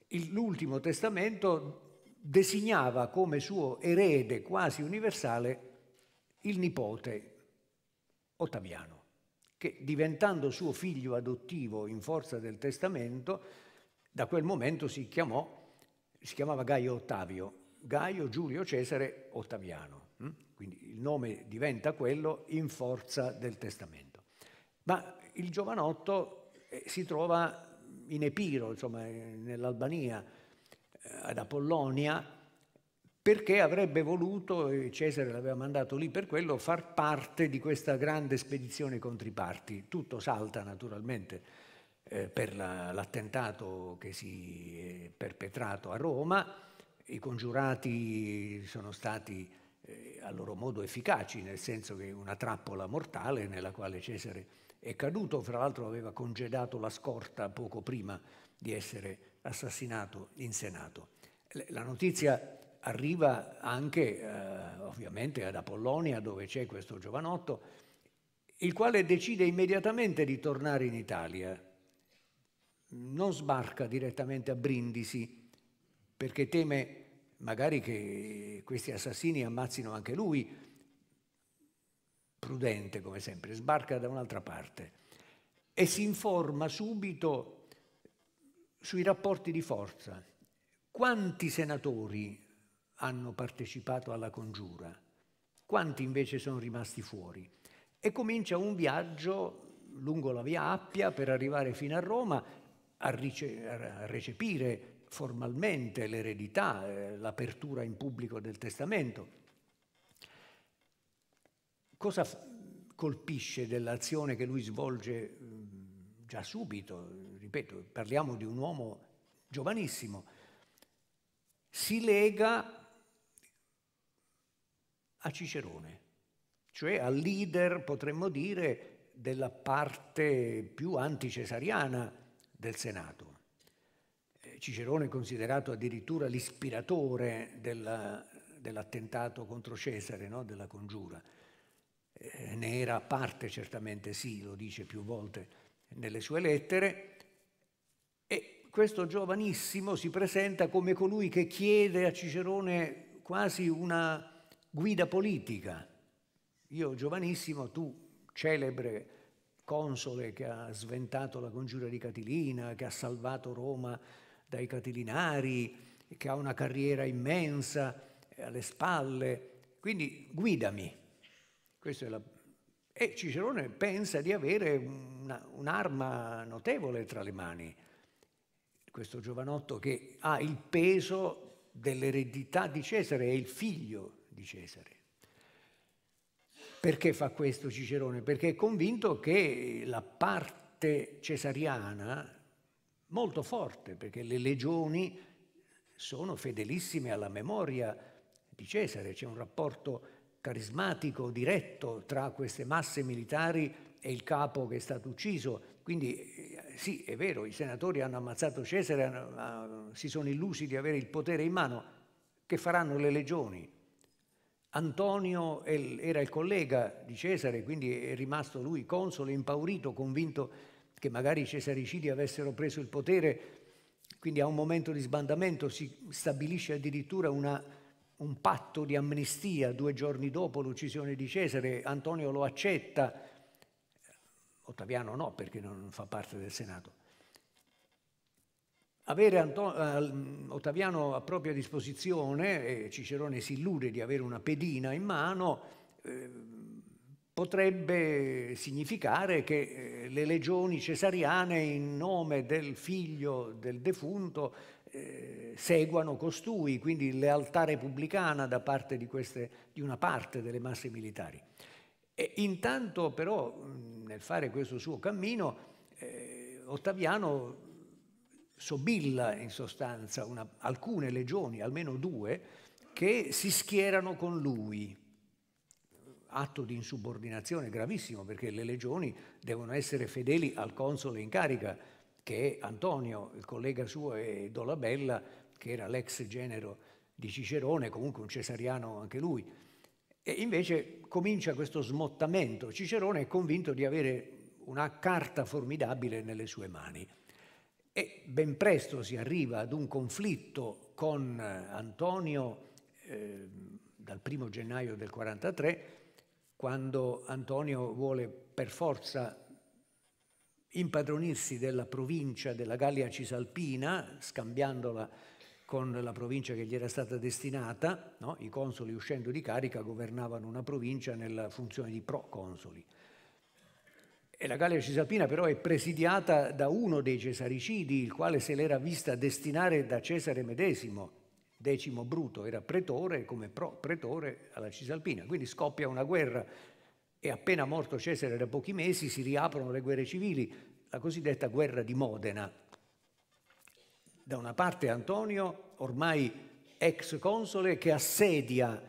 Il, l'ultimo testamento designava come suo erede quasi universale il nipote Ottaviano, che diventando suo figlio adottivo in forza del testamento, da quel momento si chiamò, si chiamava Gaio Ottavio, Gaio Giulio Cesare Ottaviano. Mm? Quindi il nome diventa quello in forza del testamento. Ma il giovanotto eh, si trova in Epiro, insomma nell'Albania, eh, ad Apollonia, perché avrebbe voluto, e Cesare l'aveva mandato lì per quello, far parte di questa grande spedizione contro i parti. Tutto salta naturalmente eh, per la, l'attentato che si è perpetrato a Roma, i congiurati sono stati eh, a loro modo efficaci, nel senso che una trappola mortale nella quale Cesare è caduto, fra l'altro aveva congedato la scorta poco prima di essere assassinato in Senato. La notizia arriva anche eh, ovviamente ad Apollonia dove c'è questo giovanotto, il quale decide immediatamente di tornare in Italia. Non sbarca direttamente a Brindisi perché teme magari che questi assassini ammazzino anche lui, prudente come sempre, sbarca da un'altra parte e si informa subito sui rapporti di forza. Quanti senatori hanno partecipato alla congiura, quanti invece sono rimasti fuori. E comincia un viaggio lungo la via Appia per arrivare fino a Roma a, rice- a recepire formalmente l'eredità, eh, l'apertura in pubblico del testamento. Cosa f- colpisce dell'azione che lui svolge già subito? Ripeto, parliamo di un uomo giovanissimo. Si lega a Cicerone, cioè al leader, potremmo dire, della parte più anticesariana del Senato. Eh, Cicerone è considerato addirittura l'ispiratore della, dell'attentato contro Cesare, no? della congiura. Eh, ne era a parte certamente, sì, lo dice più volte nelle sue lettere, e questo giovanissimo si presenta come colui che chiede a Cicerone quasi una guida politica. Io giovanissimo, tu celebre console che ha sventato la congiura di Catilina, che ha salvato Roma dai Catilinari, che ha una carriera immensa alle spalle, quindi guidami. La... E Cicerone pensa di avere una, un'arma notevole tra le mani, questo giovanotto che ha il peso dell'eredità di Cesare, è il figlio di Cesare. Perché fa questo Cicerone? Perché è convinto che la parte cesariana, molto forte, perché le legioni sono fedelissime alla memoria di Cesare, c'è un rapporto carismatico, diretto tra queste masse militari e il capo che è stato ucciso. Quindi eh, sì, è vero, i senatori hanno ammazzato Cesare, hanno, ah, si sono illusi di avere il potere in mano. Che faranno le legioni? Antonio era il collega di Cesare, quindi è rimasto lui console, impaurito, convinto che magari i cesaricidi avessero preso il potere, quindi a un momento di sbandamento si stabilisce addirittura una, un patto di amnistia due giorni dopo l'uccisione di Cesare, Antonio lo accetta, Ottaviano no perché non fa parte del Senato. Avere Anto- Ottaviano a propria disposizione, Cicerone si illude di avere una pedina in mano, eh, potrebbe significare che eh, le legioni cesariane in nome del figlio del defunto eh, seguano costui, quindi lealtà repubblicana da parte di, queste, di una parte delle masse militari. E intanto però nel fare questo suo cammino eh, Ottaviano sobilla in sostanza una, alcune legioni, almeno due, che si schierano con lui. Atto di insubordinazione gravissimo perché le legioni devono essere fedeli al console in carica, che è Antonio, il collega suo e Dolabella, che era l'ex genero di Cicerone, comunque un cesariano anche lui. E invece comincia questo smottamento. Cicerone è convinto di avere una carta formidabile nelle sue mani. E ben presto si arriva ad un conflitto con eh, Antonio eh, dal primo gennaio del 43, quando Antonio vuole per forza impadronirsi della provincia della Gallia Cisalpina, scambiandola con la provincia che gli era stata destinata, no? i consoli uscendo di carica governavano una provincia nella funzione di proconsoli. E la Gallia Cisalpina però è presidiata da uno dei cesaricidi, il quale se l'era vista destinare da Cesare medesimo, Decimo Bruto, era pretore come pro, pretore alla Cisalpina. Quindi scoppia una guerra e appena morto Cesare da pochi mesi si riaprono le guerre civili, la cosiddetta guerra di Modena. Da una parte Antonio, ormai ex console, che assedia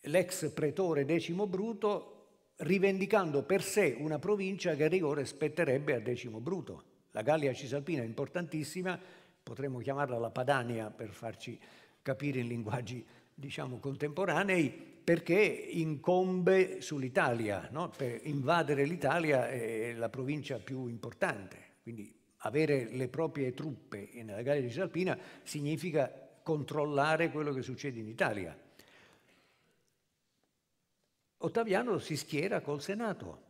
l'ex pretore Decimo Bruto rivendicando per sé una provincia che a rigore spetterebbe a Decimo Bruto. La Gallia Cisalpina è importantissima, potremmo chiamarla la Padania per farci capire in linguaggi diciamo, contemporanei, perché incombe sull'Italia, no? per invadere l'Italia è la provincia più importante, quindi avere le proprie truppe nella Gallia Cisalpina significa controllare quello che succede in Italia Ottaviano si schiera col Senato.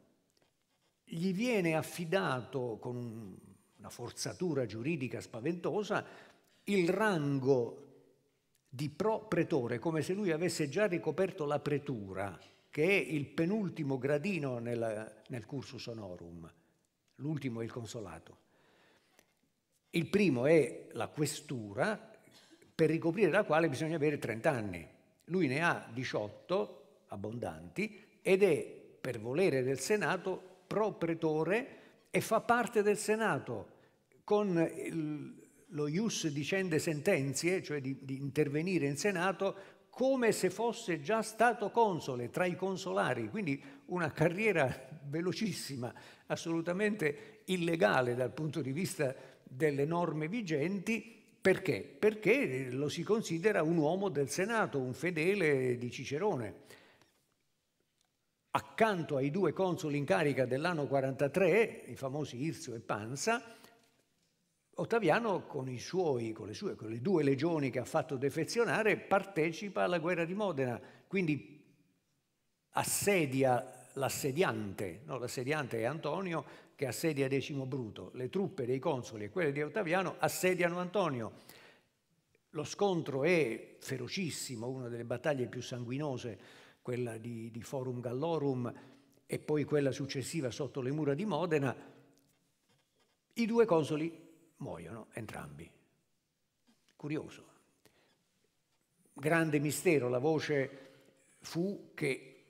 Gli viene affidato con una forzatura giuridica spaventosa il rango di pro pretore, come se lui avesse già ricoperto la pretura, che è il penultimo gradino nel, nel cursus honorum, l'ultimo è il consolato. Il primo è la questura, per ricoprire la quale bisogna avere 30 anni. Lui ne ha 18, abbondanti ed è per volere del Senato pro pretore e fa parte del Senato con il, lo ius dicende sentenzie, cioè di, di intervenire in Senato come se fosse già stato console tra i consolari, quindi una carriera velocissima, assolutamente illegale dal punto di vista delle norme vigenti. Perché? Perché lo si considera un uomo del Senato, un fedele di Cicerone accanto ai due consoli in carica dell'anno 43, i famosi Irzio e Panza, Ottaviano con, i suoi, con, le sue, con le due legioni che ha fatto defezionare partecipa alla guerra di Modena, quindi assedia l'assediante, no, l'assediante è Antonio che assedia Decimo Bruto, le truppe dei consoli e quelle di Ottaviano assediano Antonio. Lo scontro è ferocissimo, una delle battaglie più sanguinose quella di, di Forum Gallorum e poi quella successiva sotto le mura di Modena, i due consoli muoiono entrambi. Curioso. Grande mistero, la voce fu che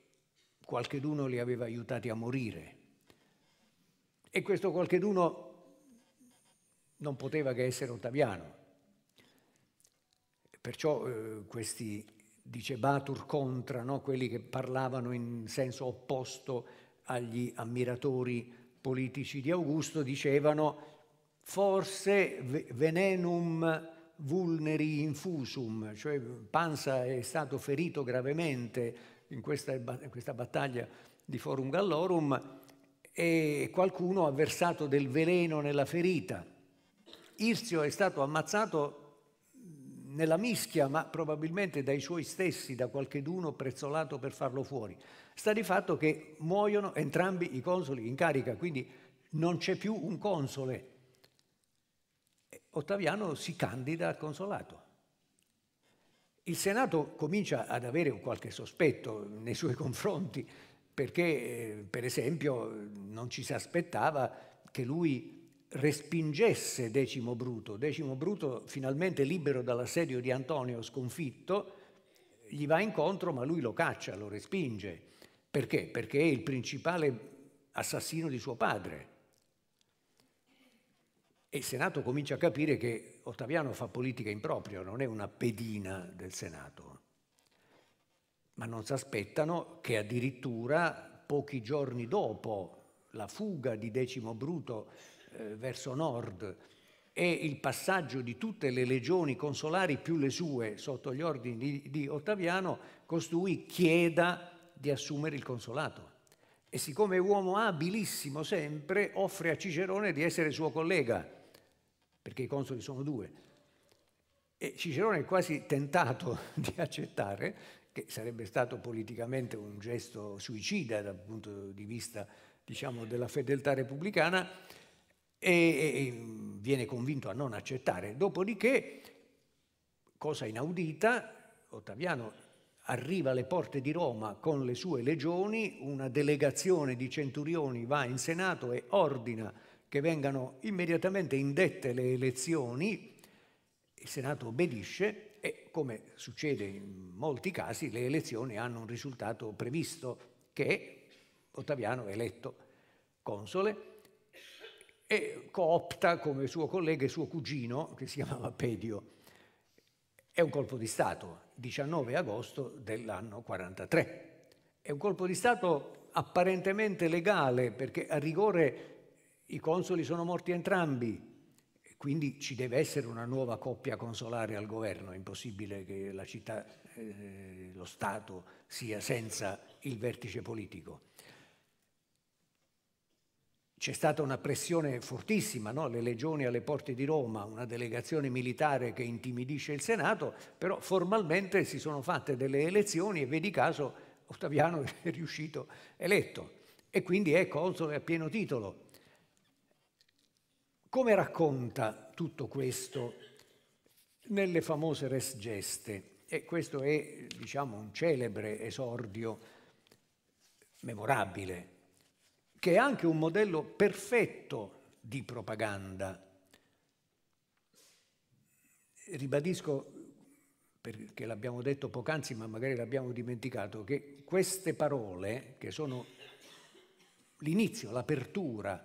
qualcheduno li aveva aiutati a morire. E questo qualcheduno non poteva che essere Ottaviano. Perciò eh, questi dice Batur contra no? quelli che parlavano in senso opposto agli ammiratori politici di Augusto, dicevano forse venenum vulneri infusum, cioè Pansa è stato ferito gravemente in questa, in questa battaglia di Forum Gallorum e qualcuno ha versato del veleno nella ferita. Irzio è stato ammazzato nella mischia, ma probabilmente dai suoi stessi, da qualcheduno prezzolato per farlo fuori. Sta di fatto che muoiono entrambi i consoli in carica, quindi non c'è più un console. Ottaviano si candida al consolato. Il Senato comincia ad avere un qualche sospetto nei suoi (laughs) confronti, perché eh, per esempio non ci si aspettava che lui respingesse Decimo Bruto. Decimo Bruto, finalmente libero dall'assedio di Antonio sconfitto, gli va incontro, ma lui lo caccia, lo respinge. Perché? Perché è il principale assassino di suo padre. E il Senato comincia a capire che Ottaviano fa politica impropria, non è una pedina del Senato. Ma non si aspettano che addirittura pochi giorni dopo la fuga di Decimo Bruto eh, verso nord e il passaggio di tutte le legioni consolari più le sue sotto gli ordini di, di Ottaviano, costui chieda di assumere il consolato. E siccome è uomo abilissimo sempre, offre a Cicerone di essere suo collega, perché i consoli sono due. E Cicerone è quasi tentato (laughs) di accettare, che sarebbe stato politicamente un gesto suicida dal punto di vista diciamo, della fedeltà repubblicana, e, viene convinto a non accettare. Dopodiché, cosa inaudita, Ottaviano arriva alle porte di Roma con le sue legioni, una delegazione di centurioni va in Senato e ordina che vengano immediatamente indette le elezioni, il Senato obbedisce e come succede in molti casi le elezioni hanno un risultato previsto che Ottaviano è eletto console e coopta come suo collega e suo cugino, che si chiamava Pedio. È un colpo di Stato, 19 agosto dell'anno 43. È un colpo di Stato apparentemente legale, perché a rigore i consoli sono morti entrambi, quindi ci deve essere una nuova coppia consolare al governo, è impossibile che la città, eh, lo Stato sia senza il vertice politico c'è stata una pressione fortissima, no? le legioni alle porte di Roma, una delegazione militare che intimidisce il Senato, però formalmente si sono fatte delle elezioni e vedi caso Ottaviano (laughs) è riuscito eletto e quindi è console a pieno titolo. Come racconta tutto questo nelle famose res geste? E questo è diciamo, un celebre esordio memorabile che è anche un modello perfetto di propaganda. Ribadisco, perché l'abbiamo detto poc'anzi, ma magari l'abbiamo dimenticato, che queste parole, che sono l'inizio, l'apertura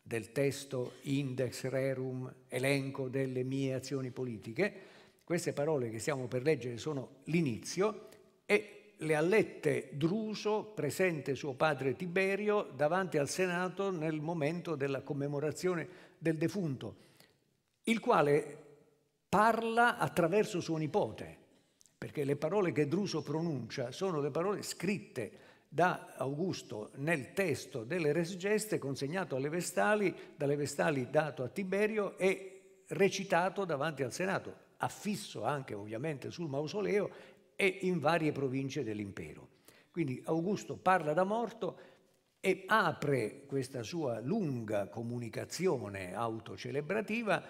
del testo Index Rerum, elenco delle mie azioni politiche, queste parole che stiamo per leggere sono l'inizio e le ha lette Druso, presente suo padre Tiberio, davanti al Senato nel momento della commemorazione del defunto, il quale parla attraverso suo nipote, perché le parole che Druso pronuncia sono le parole scritte da Augusto nel testo delle Resgeste consegnato alle Vestali, dalle Vestali dato a Tiberio e recitato davanti al Senato, affisso anche ovviamente sul mausoleo e in varie province dell'impero. Quindi Augusto parla da morto e apre questa sua lunga comunicazione autocelebrativa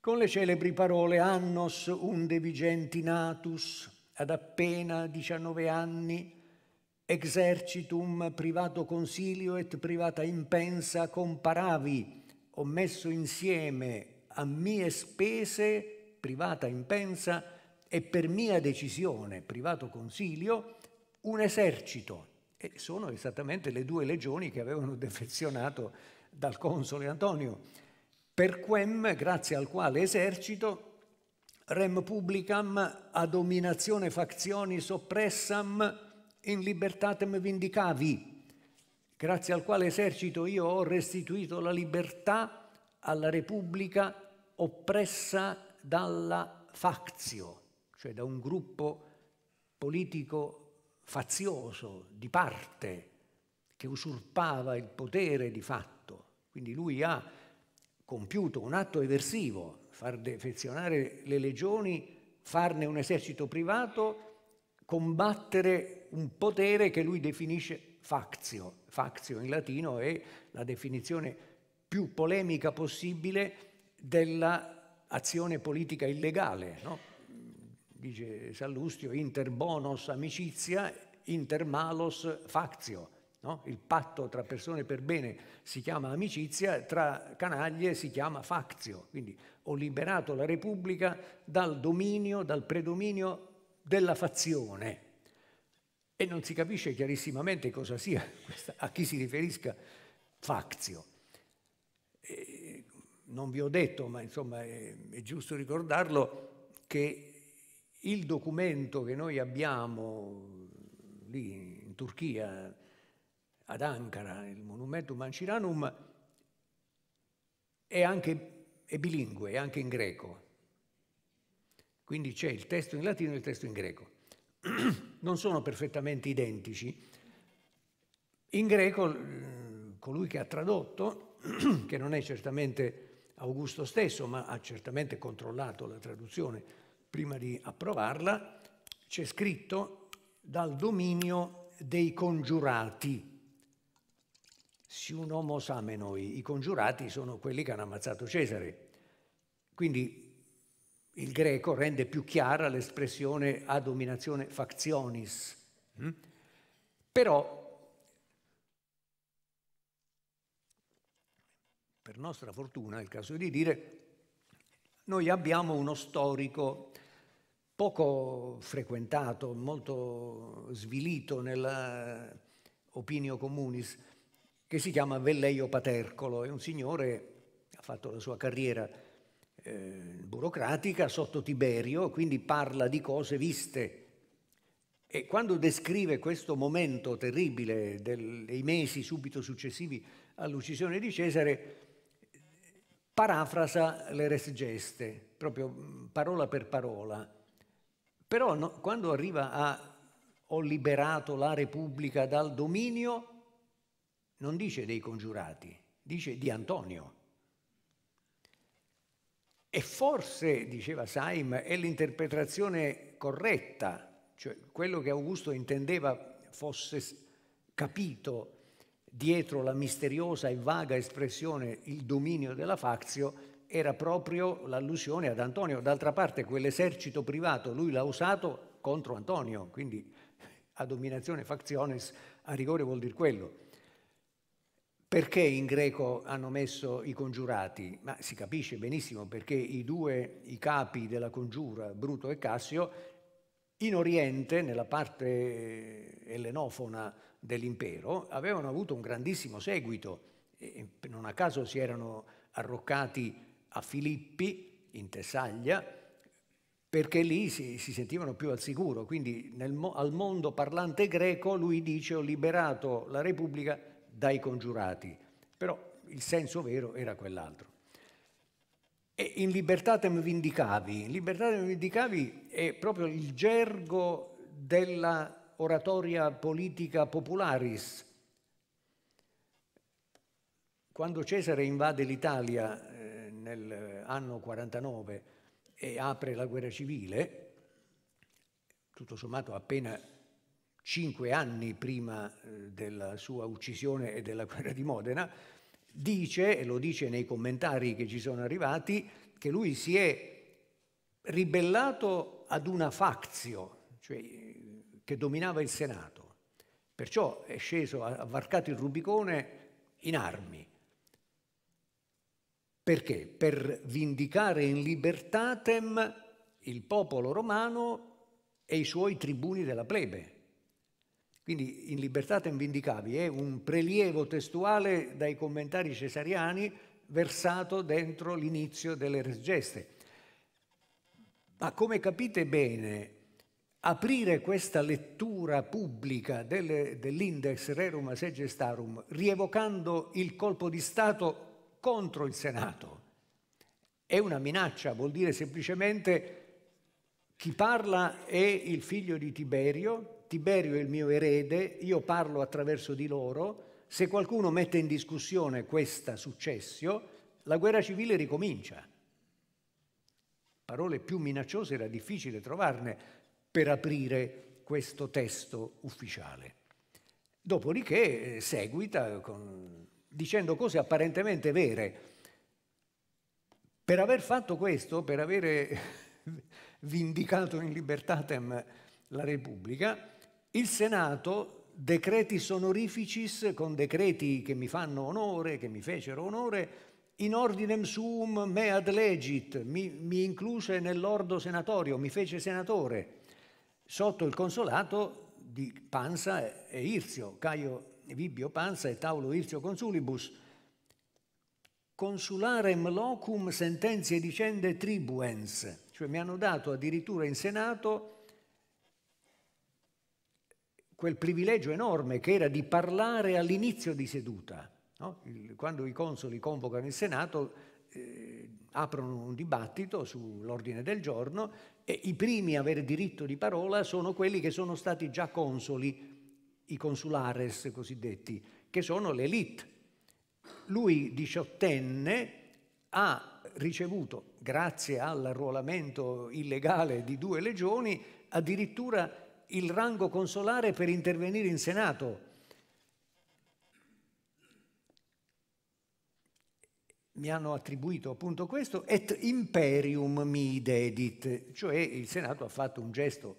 con le celebri parole Annos unde vigenti natus ad appena 19 anni exercitum privato consilio et privata impensa comparavi ho messo insieme a mie spese privata impensa e per mia decisione, privato consiglio, un esercito. E sono esattamente le due legioni che avevano defezionato dal console Antonio. Per quem, grazie al quale esercito, rem publicam ad dominazione fazioni soppressam in libertatem vindicavi, grazie al quale esercito io ho restituito la libertà alla Repubblica oppressa dalla fazio cioè da un gruppo politico fazioso, di parte, che usurpava il potere di fatto. Quindi lui ha compiuto un atto eversivo, far defezionare le legioni, farne un esercito privato, combattere un potere che lui definisce fazio. Fazio in latino è la definizione più polemica possibile dell'azione politica illegale. No? dice Sallustio, inter bonos amicizia, inter malos factio. No? Il patto tra persone per bene si chiama amicizia, tra canaglie si chiama factio. Quindi ho liberato la Repubblica dal dominio, dal predominio della fazione. E non si capisce chiarissimamente cosa sia, (laughs) questa, a chi si riferisca factio. E non vi ho detto, ma insomma è, è giusto ricordarlo, che il documento che noi abbiamo lì in Turchia, ad Ankara, il monumento Manciranum, è anche è bilingue, è anche in greco. Quindi c'è il testo in latino e il testo in greco. (clears throat) Non sono perfettamente identici. In greco colui che ha tradotto, (clears throat) che non è certamente Augusto stesso, ma ha certamente controllato la traduzione prima di approvarla, c'è scritto dal dominio dei congiurati. Si un homo samenoi, i congiurati sono quelli che hanno ammazzato Cesare. Quindi il greco rende più chiara l'espressione a dominazione factionis. Mm? Però, per nostra fortuna, è il caso di dire, noi abbiamo uno storico poco frequentato, molto svilito nella eh, opinio comunis, che si chiama Velleio Patercolo, è un signore, che ha fatto la sua carriera eh, burocratica sotto Tiberio, quindi parla di cose viste. E quando descrive questo momento terribile del, dei mesi subito successivi all'uccisione di Cesare, parafrasa le res geste, proprio mm, parola per parola. Però no, quando arriva a ho liberato la Repubblica dal dominio, non dice dei congiurati, dice di Antonio. E forse, diceva Saim, è l'interpretazione corretta, cioè quello che Augusto intendeva fosse capito dietro la misteriosa e vaga espressione il dominio della Fazio era proprio l'allusione ad Antonio. D'altra parte quell'esercito privato lui l'ha usato contro Antonio, quindi a dominazione factiones a rigore vuol dire quello. Perché in greco hanno messo i congiurati? Ma si capisce benissimo perché i due i capi della congiura, Bruto e Cassio, in Oriente, nella parte ellenofona dell'impero avevano avuto un grandissimo seguito, non a caso si erano arroccati a Filippi, in Tessaglia, perché lì si, si sentivano più al sicuro. Quindi nel, al mondo parlante greco lui dice ho liberato la Repubblica dai congiurati, però il senso vero era quell'altro. E in libertatem vindicavi, in libertatem vindicavi è proprio il gergo della oratoria politica popularis. Quando Cesare invade l'Italia eh, nell'anno eh, 49 e apre la guerra civile, tutto sommato appena cinque anni prima eh, della sua uccisione e della (laughs) guerra di Modena, dice, e lo dice nei commentari che ci sono arrivati, che lui si è ribellato ad una fazio, cioè che dominava il Senato. Perciò è sceso, ha varcato il Rubicone in armi. Perché? Per vindicare in libertatem il popolo romano e i suoi tribuni della plebe. Quindi in libertatem vindicavi è eh, un prelievo testuale dai commentari cesariani versato dentro l'inizio delle regeste. Ma come capite bene, aprire questa lettura pubblica dell'index rerum segestarum rievocando il colpo di Stato contro il Senato è una minaccia, vuol dire semplicemente chi parla è il figlio di Tiberio, Tiberio è il mio erede, io parlo attraverso di loro, se qualcuno mette in discussione questa successio, la guerra civile ricomincia. Parole più minacciose era difficile trovarne, per aprire questo testo ufficiale. Dopodiché eh, seguita con, dicendo cose apparentemente vere. Per aver fatto questo, per avere (laughs) vindicato in libertatem la Repubblica, il Senato decreti sonorificis con decreti che mi fanno onore, che mi fecero onore, in ordinem suum me ad legit, mi, mi incluse nell'ordo senatorio, mi fece senatore sotto il consolato di Pansa e Irzio, Caio Vibio Pansa e Taulo Irzio Consulibus, consularem locum sententiae dicende tribuens, cioè mi hanno dato addirittura in Senato quel privilegio enorme che era di parlare all'inizio di seduta. No? quando i consoli convocano il Senato, eh, aprono un dibattito sull'ordine del giorno e i primi a avere diritto di parola sono quelli che sono stati già consoli, i consulares cosiddetti, che sono l'elite. Lui diciottenne ha ricevuto, grazie all'arruolamento illegale di due legioni, addirittura il rango consolare per intervenire in Senato mi hanno attribuito appunto questo, et imperium mi dedit, cioè il Senato ha fatto un gesto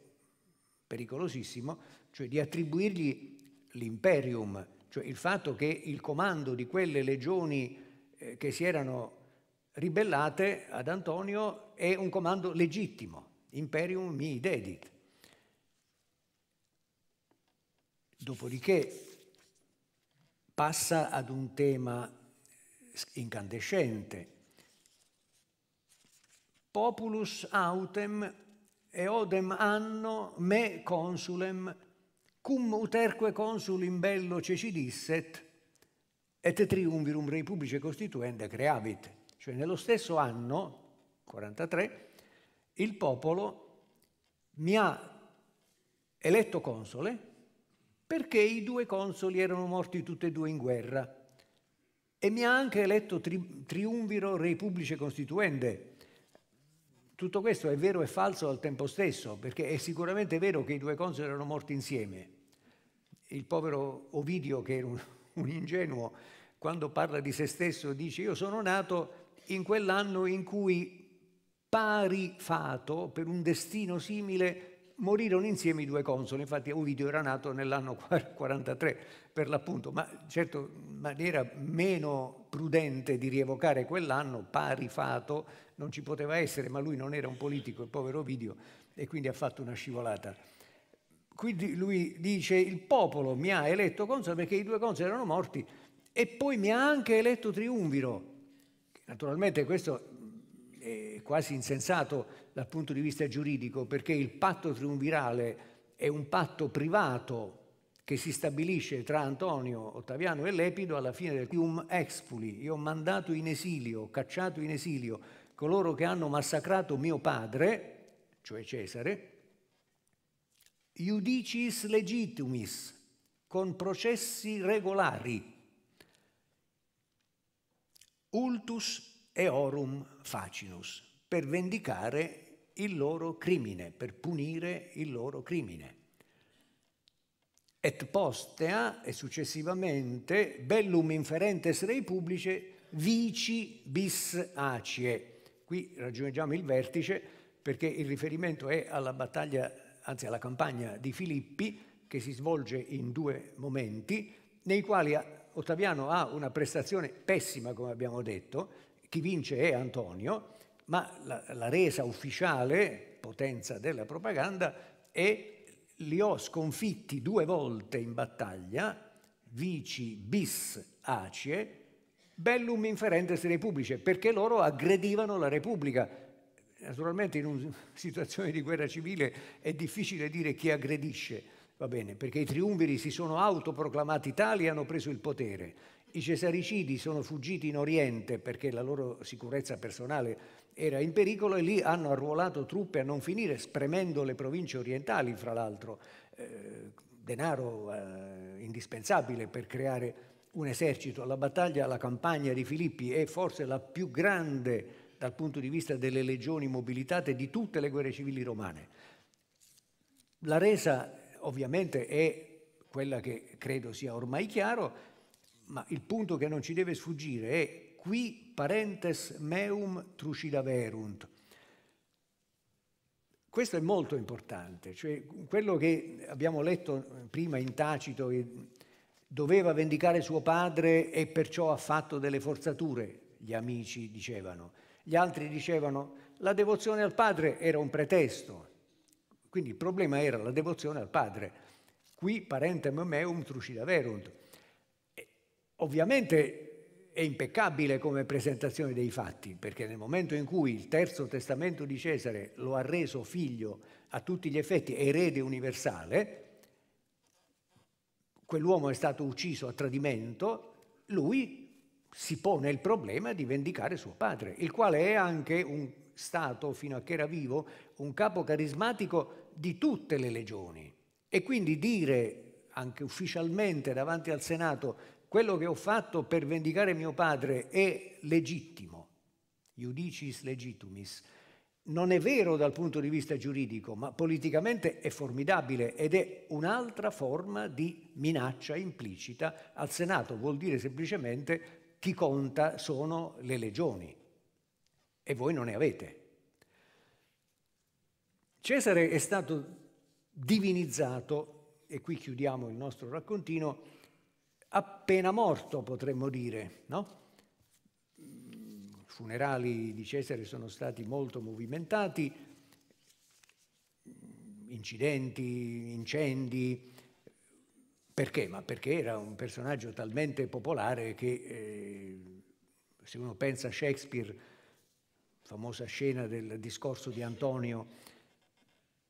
pericolosissimo, cioè di attribuirgli l'imperium, cioè il fatto che il comando di quelle legioni eh, che si erano ribellate ad Antonio è un comando legittimo, imperium mi dedit. Dopodiché passa ad un tema incandescente. Populus autem e odem anno me consulem cum uterque in bello cecidisset et triumvirum rei publice costituenda creavit. Cioè nello stesso anno, 43, il popolo mi ha eletto console perché i due consoli erano morti tutti e due in guerra e mi ha anche eletto tri- triumviro re costituente. Tutto questo è vero e falso al tempo stesso, perché è sicuramente vero che i due consoli erano morti insieme. Il povero Ovidio, che era un, (laughs) un ingenuo, quando parla di se stesso dice io sono nato in quell'anno in cui pari fato per un destino simile morirono insieme i due consoli, infatti Ovidio era nato nell'anno 43 per l'appunto, ma certo in maniera meno prudente di rievocare quell'anno, pari fato, non ci poteva essere, ma lui non era un politico, il povero Ovidio, e quindi ha fatto una scivolata. Quindi lui dice il popolo mi ha eletto console perché i due consoli erano morti e poi mi ha anche eletto triunviro. Naturalmente questo è quasi insensato dal punto di vista giuridico, perché il patto triumvirale è un patto privato che si stabilisce tra Antonio, Ottaviano e Lepido alla fine del Ium Expuli. Io ho mandato in esilio, ho cacciato in esilio coloro che hanno massacrato mio padre, cioè Cesare, iudicis legitimis, con processi regolari, ultus eorum facinus per vendicare il loro crimine, per punire il loro crimine. Et postea e successivamente bellum inferentes rei publice vici bis acie. Qui raggiungiamo il vertice perché il riferimento è alla battaglia, anzi alla campagna di Filippi che si svolge in due momenti, nei quali Ottaviano ha una prestazione pessima, come abbiamo detto, chi vince è Antonio, ma la, la resa ufficiale, potenza della propaganda, è li ho sconfitti due volte in battaglia, vici bis acie, bellum inferentes repubblice, perché loro aggredivano la Repubblica. Naturalmente in una (laughs) situazione di guerra civile è difficile dire chi aggredisce, va bene, perché i triumviri si sono autoproclamati tali e hanno preso il potere. I cesaricidi sono fuggiti in Oriente perché la loro sicurezza personale era in pericolo e lì hanno arruolato truppe a non finire, spremendo le province orientali, fra l'altro, eh, denaro eh, indispensabile per creare un esercito. La battaglia, la campagna di Filippi è forse la più grande dal punto di vista delle legioni mobilitate di tutte le guerre civili romane. La resa ovviamente è quella che credo sia ormai chiaro, ma il punto che non ci deve sfuggire è qui parentes meum trucidaverunt. Questo è molto importante, cioè quello che abbiamo letto prima in tacito, che doveva vendicare suo padre e perciò ha fatto delle forzature, gli amici dicevano. Gli altri dicevano la devozione al padre era un pretesto, quindi il problema era la devozione al padre. Qui parentem meum trucidaverunt. Ovviamente è impeccabile come presentazione dei fatti, perché nel momento in cui il terzo testamento di Cesare lo ha reso figlio a tutti gli effetti erede universale, quell'uomo è stato ucciso a tradimento, lui si pone il problema di vendicare suo padre, il quale è anche un stato, fino a che era vivo, un capo carismatico di tutte le legioni. E quindi dire anche ufficialmente davanti al Senato quello che ho fatto per vendicare mio padre è legittimo, iudicis legitimis, non è vero dal punto di vista giuridico, ma politicamente è formidabile ed è un'altra forma di minaccia implicita al Senato, vuol dire semplicemente chi conta sono le legioni e voi non ne avete. Cesare è stato divinizzato, e qui chiudiamo il nostro raccontino, appena morto, potremmo dire. No? I mm, funerali di Cesare sono stati molto movimentati, mm, incidenti, incendi. Perché? Ma perché era un personaggio talmente popolare che, eh, se uno pensa a Shakespeare, famosa scena del discorso di Antonio,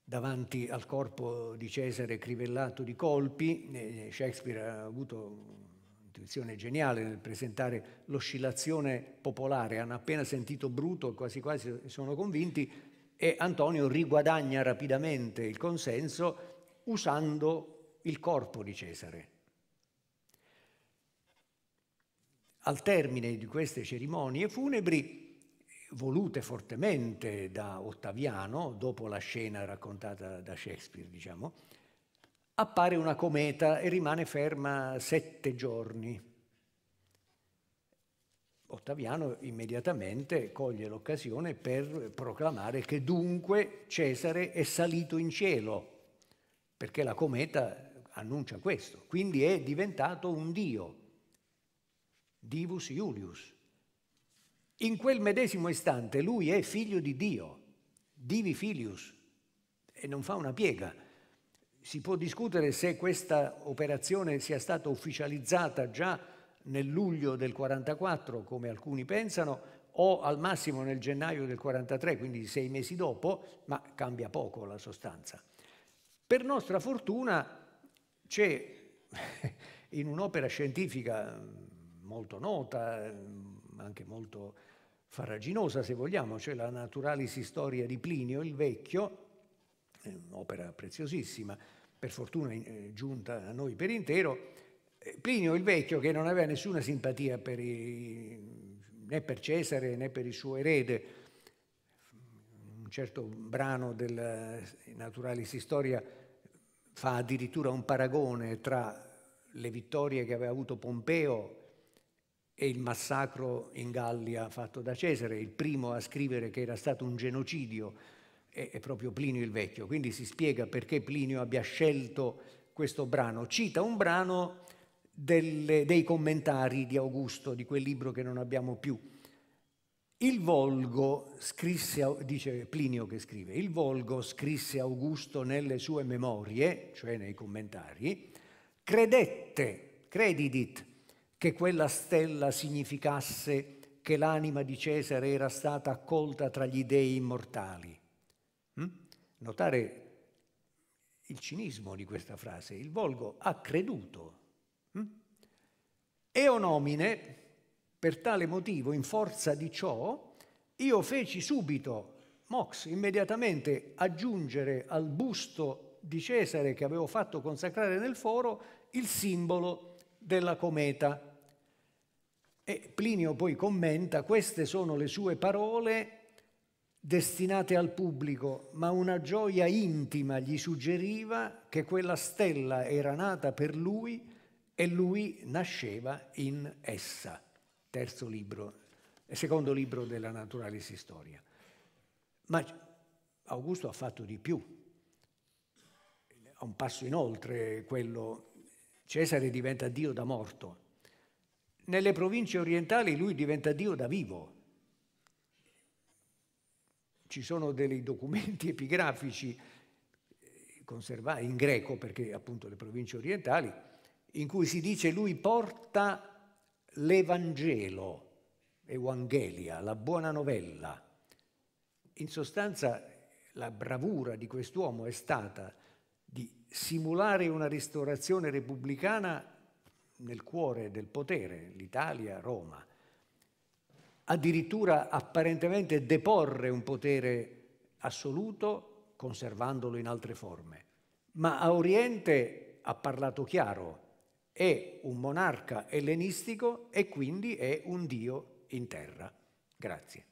davanti al corpo di Cesare crivellato di colpi, eh, Shakespeare ha avuto un'intuizione geniale nel presentare l'oscillazione popolare, hanno appena sentito Bruto, quasi quasi sono convinti, e Antonio riguadagna rapidamente il consenso usando il corpo di Cesare. Al termine di queste cerimonie funebri, volute fortemente da Ottaviano, dopo la scena raccontata da Shakespeare, diciamo, appare una cometa e rimane ferma sette giorni. Ottaviano immediatamente coglie l'occasione per proclamare che dunque Cesare è salito in cielo, perché la cometa annuncia questo, quindi è diventato un dio, divus Iulius. In quel medesimo istante lui è figlio di Dio, divi filius, e non fa una piega. Si può discutere se questa operazione sia stata ufficializzata già nel luglio del 44, come alcuni pensano, o al massimo nel gennaio del 43, quindi sei mesi dopo, ma cambia poco la sostanza. Per nostra fortuna c'è (laughs) in un'opera scientifica molto nota, anche molto farraginosa, se vogliamo, cioè la Naturalis Historia di Plinio il Vecchio, un'opera eh, preziosissima, per fortuna eh, giunta a noi per intero, eh, Plinio il Vecchio, che non aveva nessuna simpatia per i, né per Cesare né per il suo erede, un certo brano della Naturalis Historia fa addirittura un paragone tra le vittorie che aveva avuto Pompeo e il massacro in Gallia fatto da Cesare, il primo a scrivere che era stato un genocidio è, proprio Plinio il Vecchio, quindi si spiega perché Plinio abbia scelto questo brano. Cita un brano delle, dei commentari di Augusto, di quel libro che non abbiamo più. Il Volgo, scrisse, dice Plinio che scrive, il Volgo scrisse Augusto nelle sue memorie, cioè nei commentari, credette, credidit, che quella stella significasse che l'anima di Cesare era stata accolta tra gli dei immortali. Hm? Notare il cinismo di questa frase, il volgo ha creduto. Hm? E onomine, per tale motivo, in forza di ciò, io feci subito, mox, immediatamente aggiungere al busto di Cesare che avevo fatto consacrare nel foro il simbolo della cometa e Plinio poi commenta, queste sono le sue parole destinate al pubblico, ma una gioia intima gli suggeriva che quella stella era nata per lui e lui nasceva in essa. Terzo libro, eh, secondo libro della Naturalis Historia. Ma Augusto ha fatto di più, a un passo inoltre quello, Cesare diventa Dio da morto nelle province orientali lui diventa Dio da vivo. Ci sono dei documenti (laughs) epigrafici eh, conservati in greco, perché appunto le province orientali, in cui si dice lui porta l'Evangelo, Evangelia, la buona novella. In sostanza la bravura di quest'uomo è stata di simulare una ristorazione repubblicana nel cuore del potere, l'Italia, Roma, addirittura apparentemente deporre un potere assoluto conservandolo in altre forme. Ma a Oriente ha parlato chiaro, è un monarca ellenistico e quindi è un dio in terra. Grazie.